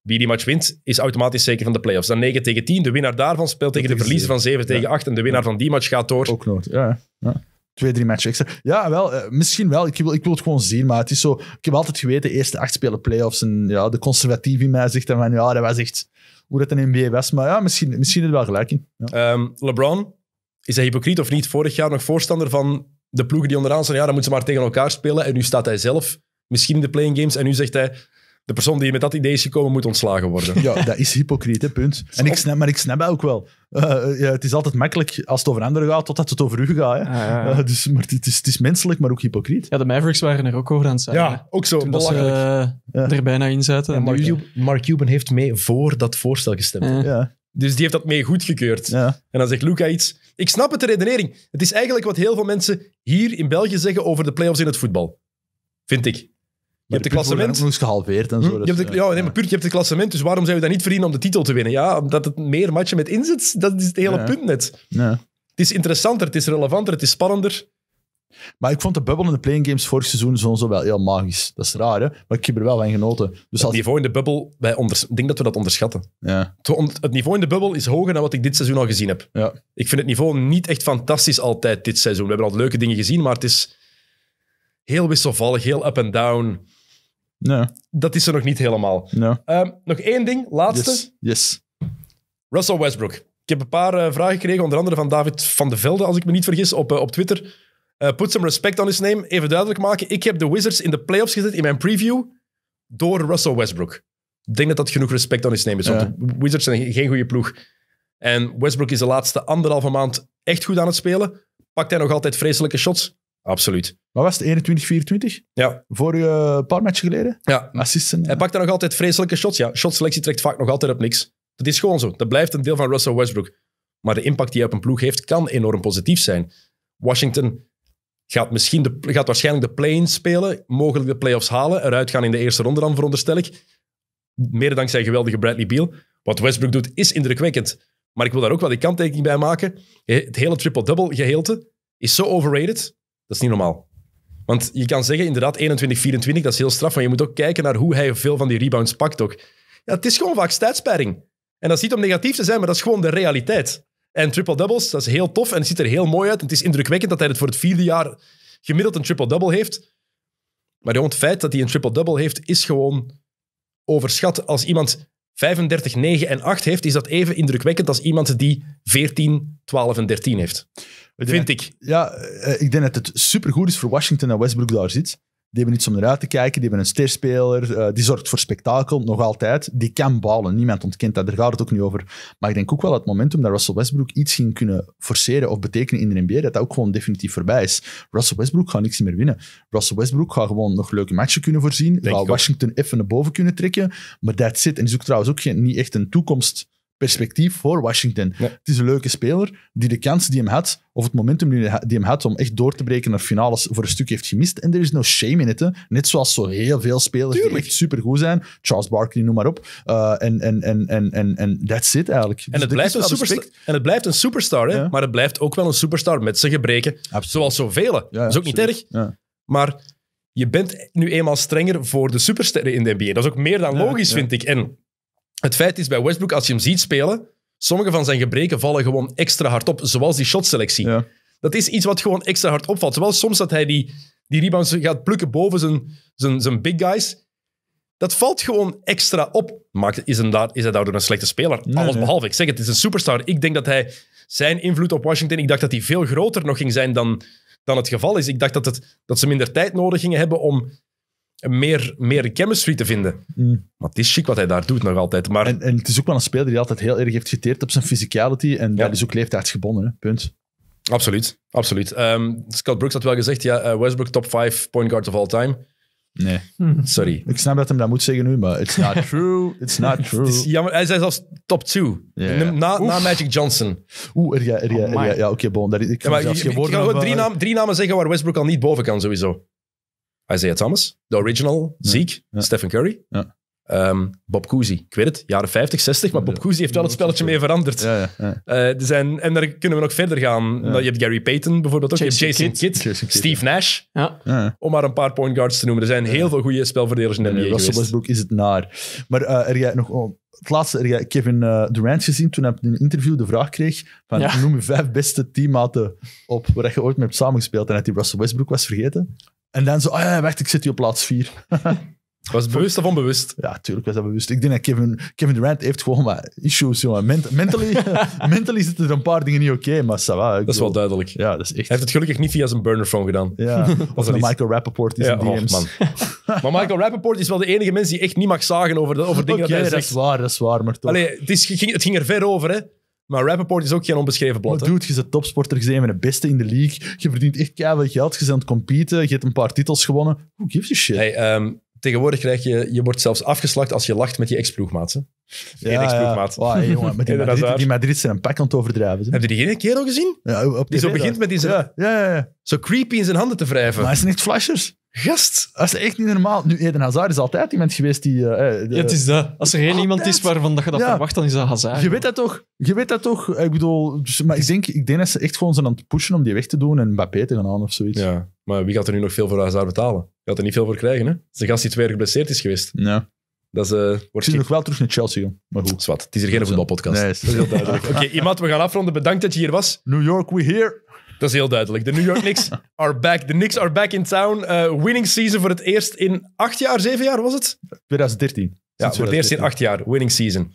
Wie die match wint, is automatisch zeker van de playoffs. Dan 9 tegen 10, de winnaar daarvan speelt tegen de verliezer van 7 tegen 8 en de winnaar van die match gaat door. Ook nooit, ja. ja twee, drie matchen extra. Ja, wel, eh, misschien wel. Ik wil, ik wil het gewoon zien, maar het is zo... Ik heb altijd geweten, de eerste acht spelen playoffs. En ja, de conservatief in mij zegt dan van, ja, dat was echt hoe dat een NBA was. Maar ja, misschien, misschien er wel gelijk in. Ehm, LeBron, is hij hypocriet of niet? Vorig jaar nog voorstander van de ploegen die onderaan zijn. Ja, dan moeten ze maar tegen elkaar spelen. En nu staat hij zelf misschien in de playing games. En nu zegt hij, de persoon die met dat idee is gekomen moet ontslagen worden. Ja, dat is hypocriet, punt. En ik snap, maar ik snap dat ook wel. Eh, eh, ja, het is altijd makkelijk als het over anderen gaat, totdat het over u gaat. Hè. Ah, eh, dus, maar het is, het is, menselijk, maar ook hypocriet. Ja, de Mavericks waren er ook over aan het zijn. Ja, ook zo, Dat Ze, er bijna in zaten. Mark, Cuban heeft mee voor dat voorstel gestemd. Ja. Dus die heeft dat mee goedgekeurd. Ja. En dan zegt Luca iets. Ik snap het, de redenering. Het is eigenlijk wat heel veel mensen hier in België zeggen over de play-offs in het voetbal. Vind ik je hebt de klassement. moest gehalveerd en hm? zo. je dus, hebt ja, nee, maar puur, je hebt de klassement, dus waarom zijn we dan niet verdienen om de titel te winnen? Ja, omdat het meer matchen met inzet, dat is het hele punt net. Het is interessanter, het is relevanter, het is spannender. Maar ik vond de bubbel in de playing games vorig seizoen zo wel heel magisch. Dat is raar, hè? Maar ik heb er wel van genoten. Dus het niveau in de bubbel, ik denk dat we dat onderschatten. Ja. Het niveau in de bubbel is hoger dan wat ik dit seizoen al gezien heb. Ja. Ik vind het niveau niet echt fantastisch altijd dit seizoen. We hebben al leuke dingen gezien, maar het is heel wisselvallig, heel up en down. Nee. Dat is er nog niet helemaal. Nee. Ehm, nog één ding, laatste. Yes. Russell Westbrook. Ik heb een paar eh, vragen gekregen, onder andere van David van de Velde, als ik me niet vergis, op, eh, op Twitter. Eh, put some respect on his name. Even duidelijk maken, ik heb de Wizards in de playoffs gezet in mijn preview door Russell Westbrook. Ik denk dat dat genoeg respect on his name is, want de Wizards zijn geen goede ploeg. En Westbrook is de laatste anderhalve maand echt goed aan het spelen. Pakt hij nog altijd vreselijke shots? Absoluut. Wat was het? 21, 24? Ja. Voor eh, een paar matchen geleden? Ja. Assisten. Hij eh. pakt daar nog altijd vreselijke shots. Ja, shotselectie trekt vaak nog altijd op niks. Dat is gewoon zo. Dat blijft een deel van Russell Westbrook. Maar de impact die hij op een ploeg heeft, kan enorm positief zijn. Washington gaat, misschien de, gaat waarschijnlijk de play-in spelen, mogelijk de play-offs halen, eruit gaan in de eerste ronde dan, veronderstel ik. Mede dankzij geweldige Bradley Beal. Wat Westbrook doet, is indrukwekkend. Maar ik wil daar ook wel die kanttekening bij maken. Het hele triple-double geheelte is zo overrated dat is niet normaal. Want je kan zeggen, inderdaad, 21-24, dat is heel straf. Maar je moet ook kijken naar hoe hij veel van die rebounds pakt ook. Ja, het is gewoon vaak tijdsperring. En dat is niet om negatief te zijn, maar dat is gewoon de realiteit. En triple-doubles, dat is heel tof en het ziet er heel mooi uit. En het is indrukwekkend dat hij het voor het vierde jaar gemiddeld een triple-double heeft. Maar het feit dat hij een triple-double heeft, is gewoon overschat. Als iemand 35, 9 en 8 heeft, is dat even indrukwekkend als iemand die 14, 12 en 13 heeft. Vind ik. Ja, eh, ik denk dat het supergoed is voor Washington en Westbrook daar zit. Die hebben iets om eruit te kijken, die hebben een sterspeler, uh, eh, die zorgt voor spektakel, nog altijd. Die kan balen, niemand ontkent dat, daar gaat het ook niet over. Maar ik denk ook wel het momentum dat Russell Westbrook iets ging kunnen forceren of betekenen in de NBA, dat dat ook gewoon definitief voorbij is. Russell Westbrook gaat niks meer winnen. Russell Westbrook gaat gewoon nog leuke matchen kunnen voorzien, denk gaat Washington even naar boven kunnen trekken, maar dat zit. En is ook trouwens ook geen, niet echt een toekomst perspectief voor Washington. Het is een leuke speler die de kans die hem had, of het momentum die hem had om echt door te breken naar finales, voor een stuk heeft gemist. En er is no shame in het. Net zoals zo heel veel spelers die echt supergoed zijn. Charles Barkley, noem maar op. Eh, en, en, en, en, en, en that's it eigenlijk. En, het dus blijft een superstar, en het blijft een superstar, hè? maar het blijft ook wel een superstar met zijn gebreken. Zoals zoveel. dat is ook niet erg. Maar je bent nu eenmaal strenger voor de supersterren in de NBA. Dat is ook meer dan logisch, vind ik. En het feit is bij Westbrook, als je hem ziet spelen, sommige van zijn gebreken vallen gewoon extra hard op, zoals die shotselectie. Dat is iets wat gewoon extra hard opvalt. Terwijl soms dat hij die, die rebounds gaat plukken boven zijn, zijn, zijn big guys. Dat valt gewoon extra op. Maar is, een, is hij daardoor een slechte speler? Alles behalve. Ik zeg het, is een superstar. Ik denk dat hij zijn invloed op Washington, ik dacht dat hij veel groter nog ging zijn dan, dan het geval is. Ik dacht dat, het, dat ze minder tijd nodig gingen hebben om meer, meer chemistry te vinden. Mm. het is chic wat hij daar doet nog altijd. Maar... En, en, het is ook wel een speler die altijd heel erg heeft geteerd op zijn physicality. En ja. dat is ook leeftijdsgebonden, punt. Absoluut, absoluut. Ehm, Scott Brooks had wel gezegd, ja, eh, Westbrook top 5 point guards of all time. Nee. Hmm. Sorry. Ik snap dat hem dat moet zeggen nu, maar it's not true. It's not true. is hij zei zelfs top 2. Na, na, Magic Johnson. Oeh, er, ja, er, ja, ja, ja oké, okay, ik kan ja, drie, drie namen zeggen waar Westbrook al niet boven kan, sowieso. Isaiah Thomas, de original, ja. Zeke, Stephen Curry. Ja. Ehm, Bob Cousy, ik weet het, jaren 50, 60, maar Bob Cousy heeft wel het spelletje mee veranderd. Ja, ja, zijn, eh, dus en daar kunnen we nog verder gaan. Nou, je hebt Gary Payton bijvoorbeeld ook, Jason, Jason Kidd, Steve Nash, om maar een paar point guards te noemen. Er zijn heel veel goede spelverdelers in de NBA eh, Russell Westbrook is het naar. Maar uh, er jij nog... Oh, het laatste, er jij Kevin Durant gezien toen hij in een interview de vraag kreeg van noem je vijf beste teammaten op waar je ooit mee hebt samengespeeld en dat die Russell Westbrook was vergeten. En dan zo, oh ja, wacht, ik zit hier op plaats 4. Was het bewust of onbewust? Ja, tuurlijk was dat bewust. Ik denk dat Kevin, Kevin Durant heeft gewoon wat issues, jongen. mentally, mentally zitten er een paar dingen niet oké, maar ça Dat is wel duidelijk. Ja, dat is echt... Hij heeft het gelukkig niet via zijn burnerphone gedaan. Ja, of Michael Rappaport is een oh, maar Michael Rappaport is wel de enige mens die echt niet mag zagen over, over dingen okay, dat hij zegt. dat is waar, dat is waar. Maar toch. Allee, het ging er ver over, hè. Maar Rappaport is ook geen onbeschreven blad. Maar dude, je bent topsporter, je bent een de beste in de league. Je verdient echt keihard geld, je bent aan het competen, je hebt een paar titels gewonnen. Who gives a shit? Hey, ehm, tegenwoordig krijg je, je wordt zelfs afgeslacht als je lacht met je ex-ploegmaat. Geen ja, ex-ploegmaat. Ja. jongen, met die, Madrid, zijn een pak aan het overdrijven. Heb je die geen keer al gezien? Ja, op die zo begint met die zo, ja, ja, ja. zo creepy in zijn handen te wrijven. Maar hij zijn niet flashers. Gast, dat is echt niet normaal. Nu, Eden Hazard is altijd iemand geweest die... Eh, eh, ja, het is dat. Als er geen iemand is waarvan dat je dat verwacht, dan is dat Hazard. Je weet dat toch? Je weet dat toch? Ik bedoel... Dus- maar ik denk, ik denk dat ze echt gewoon zijn aan het pushen om die weg te doen en Mbappé te gaan aan of zoiets. Ja, maar wie gaat er nu nog veel voor Hazard betalen? Je gaat er niet veel voor krijgen, hè? de gast die twee jaar geblesseerd is geweest. Ja. Dat is, eh, wordt nog wel terug naar Chelsea, maar goed. Zwat, het is hier geen voetbalpodcast. Nee, Dat is heel duidelijk. Oké, iemand, we gaan afronden. Bedankt dat je hier was. New York, we here. Dat is heel duidelijk. De New York Knicks are back. De Knicks are back in town. Eh, winning season voor het eerst in acht jaar, zeven jaar was het? 2013. Ja, voor het eerst in acht jaar. Winning season.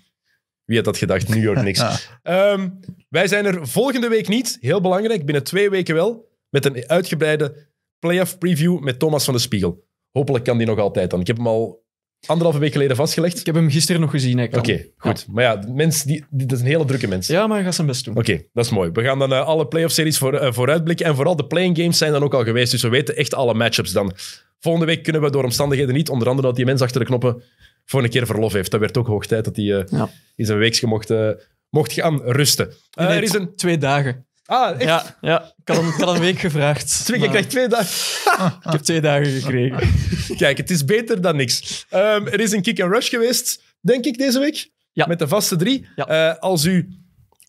Wie had dat gedacht? New York Knicks. Ehm, wij zijn er volgende week niet. Heel belangrijk. Binnen twee weken wel. Met een uitgebreide playoff preview met Thomas van de Spiegel. Hopelijk kan die nog altijd dan. Ik heb hem al anderhalve week geleden vastgelegd. Ik heb hem gisteren nog gezien. Oké, goed. Maar ja, mens, die, dat is een hele drukke mens. Ja, maar hij gaat zijn best doen. Oké, dat is mooi. We gaan dan eh, alle playoff-series voor, eh, vooruitblikken. En vooral de playing games zijn dan ook al geweest. Dus we weten echt alle matchups dan. Volgende week kunnen we door omstandigheden niet. Onder andere dat die mens achter de knoppen voor een keer verlof heeft. Dat werd ook hoog tijd dat hij eh, in zijn weekje mocht, mocht gaan rusten. er is een... Twee dagen. Ah, echt? Ja, ja. Ik, had een, een week gevraagd. Twee, maar... Ik krijg twee dagen. ik heb twee dagen gekregen. Kijk, het is beter dan niks. Ehm, er is een kick-and-rush geweest, denk ik, deze week. Met de vaste drie. Eh, als u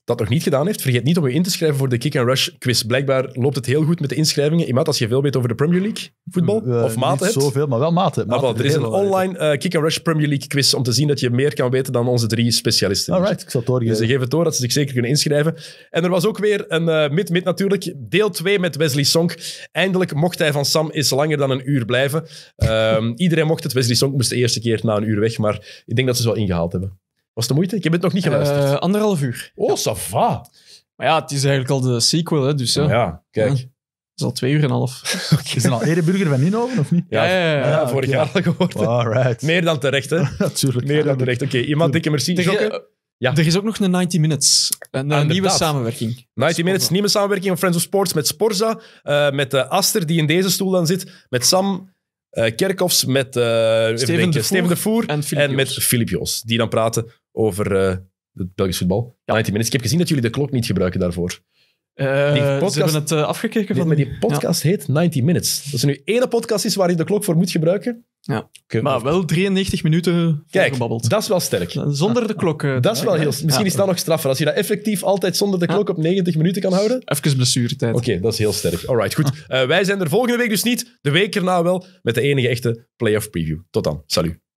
dat nog niet gedaan heeft, vergeet niet om je in te schrijven voor de Kick and Rush quiz. Blijkbaar loopt het heel goed met de inschrijvingen. Imaat, als je veel weet over de Premier League voetbal uh, of maten hebt. zoveel, maar wel maten. Ah, er is een online eh, Kick and Rush Premier League quiz om te zien dat je meer kan weten dan onze drie specialisten. Alright, ik zal het doorgeven. Dus geven het door dat ze zich zeker kunnen inschrijven. En er was ook weer een mid-mid eh, natuurlijk, deel 2 met Wesley Song. Eindelijk mocht hij van Sam is langer dan een uur blijven. Ehm, iedereen mocht het. Wesley Song moest de eerste keer na een uur weg, maar ik denk dat ze het wel ingehaald hebben. Was de moeite? Ik heb het nog niet geluisterd. Eh, anderhalf uur. Oh, sava Maar ja, het is eigenlijk al de sequel, hè, dus ja. Ja, kijk. Het is al twee uur en een half. Is er al ereburger van Ninoven, of niet? Ja, ja, ja, vorig jaar al gehoord. Alright. Meer dan terecht, hè. Natuurlijk. Meer dan terecht. Oké, iemand dikke merci. Er, eh, Ja. er is ook nog een 90 Minutes. Een, eh, nieuwe samenwerking. 90 Minutes, nieuwe samenwerking van Friends of Sports met Sporza, eh, met eh, Aster, die in deze stoel dan zit, met Sam, uh, Kerkhoffs, met eh, Steven, de Steven, de Voer en, met Filip Joos. Die dan praten over eh, het Belgisch voetbal. 90 minutes. Ik heb gezien dat jullie de klok niet gebruiken daarvoor. Uh, hebben het afgekeken van... die podcast heet 90 Minutes. Dat is nu één podcast is waar je de klok voor moet gebruiken, ja. Maar wel 93 minuten Kijk, dat is wel sterk. Eh, zonder de klok. Eh, dat is wel heel... Misschien is dat nog straffer. Als je dat effectief altijd zonder de klok op 90 minuten kan houden. Even blessuretijd. Oké, dat is heel sterk. Alright, goed. Eh, wij zijn er volgende week dus niet. De week erna wel. Met de enige echte playoff preview. Tot dan. Salut.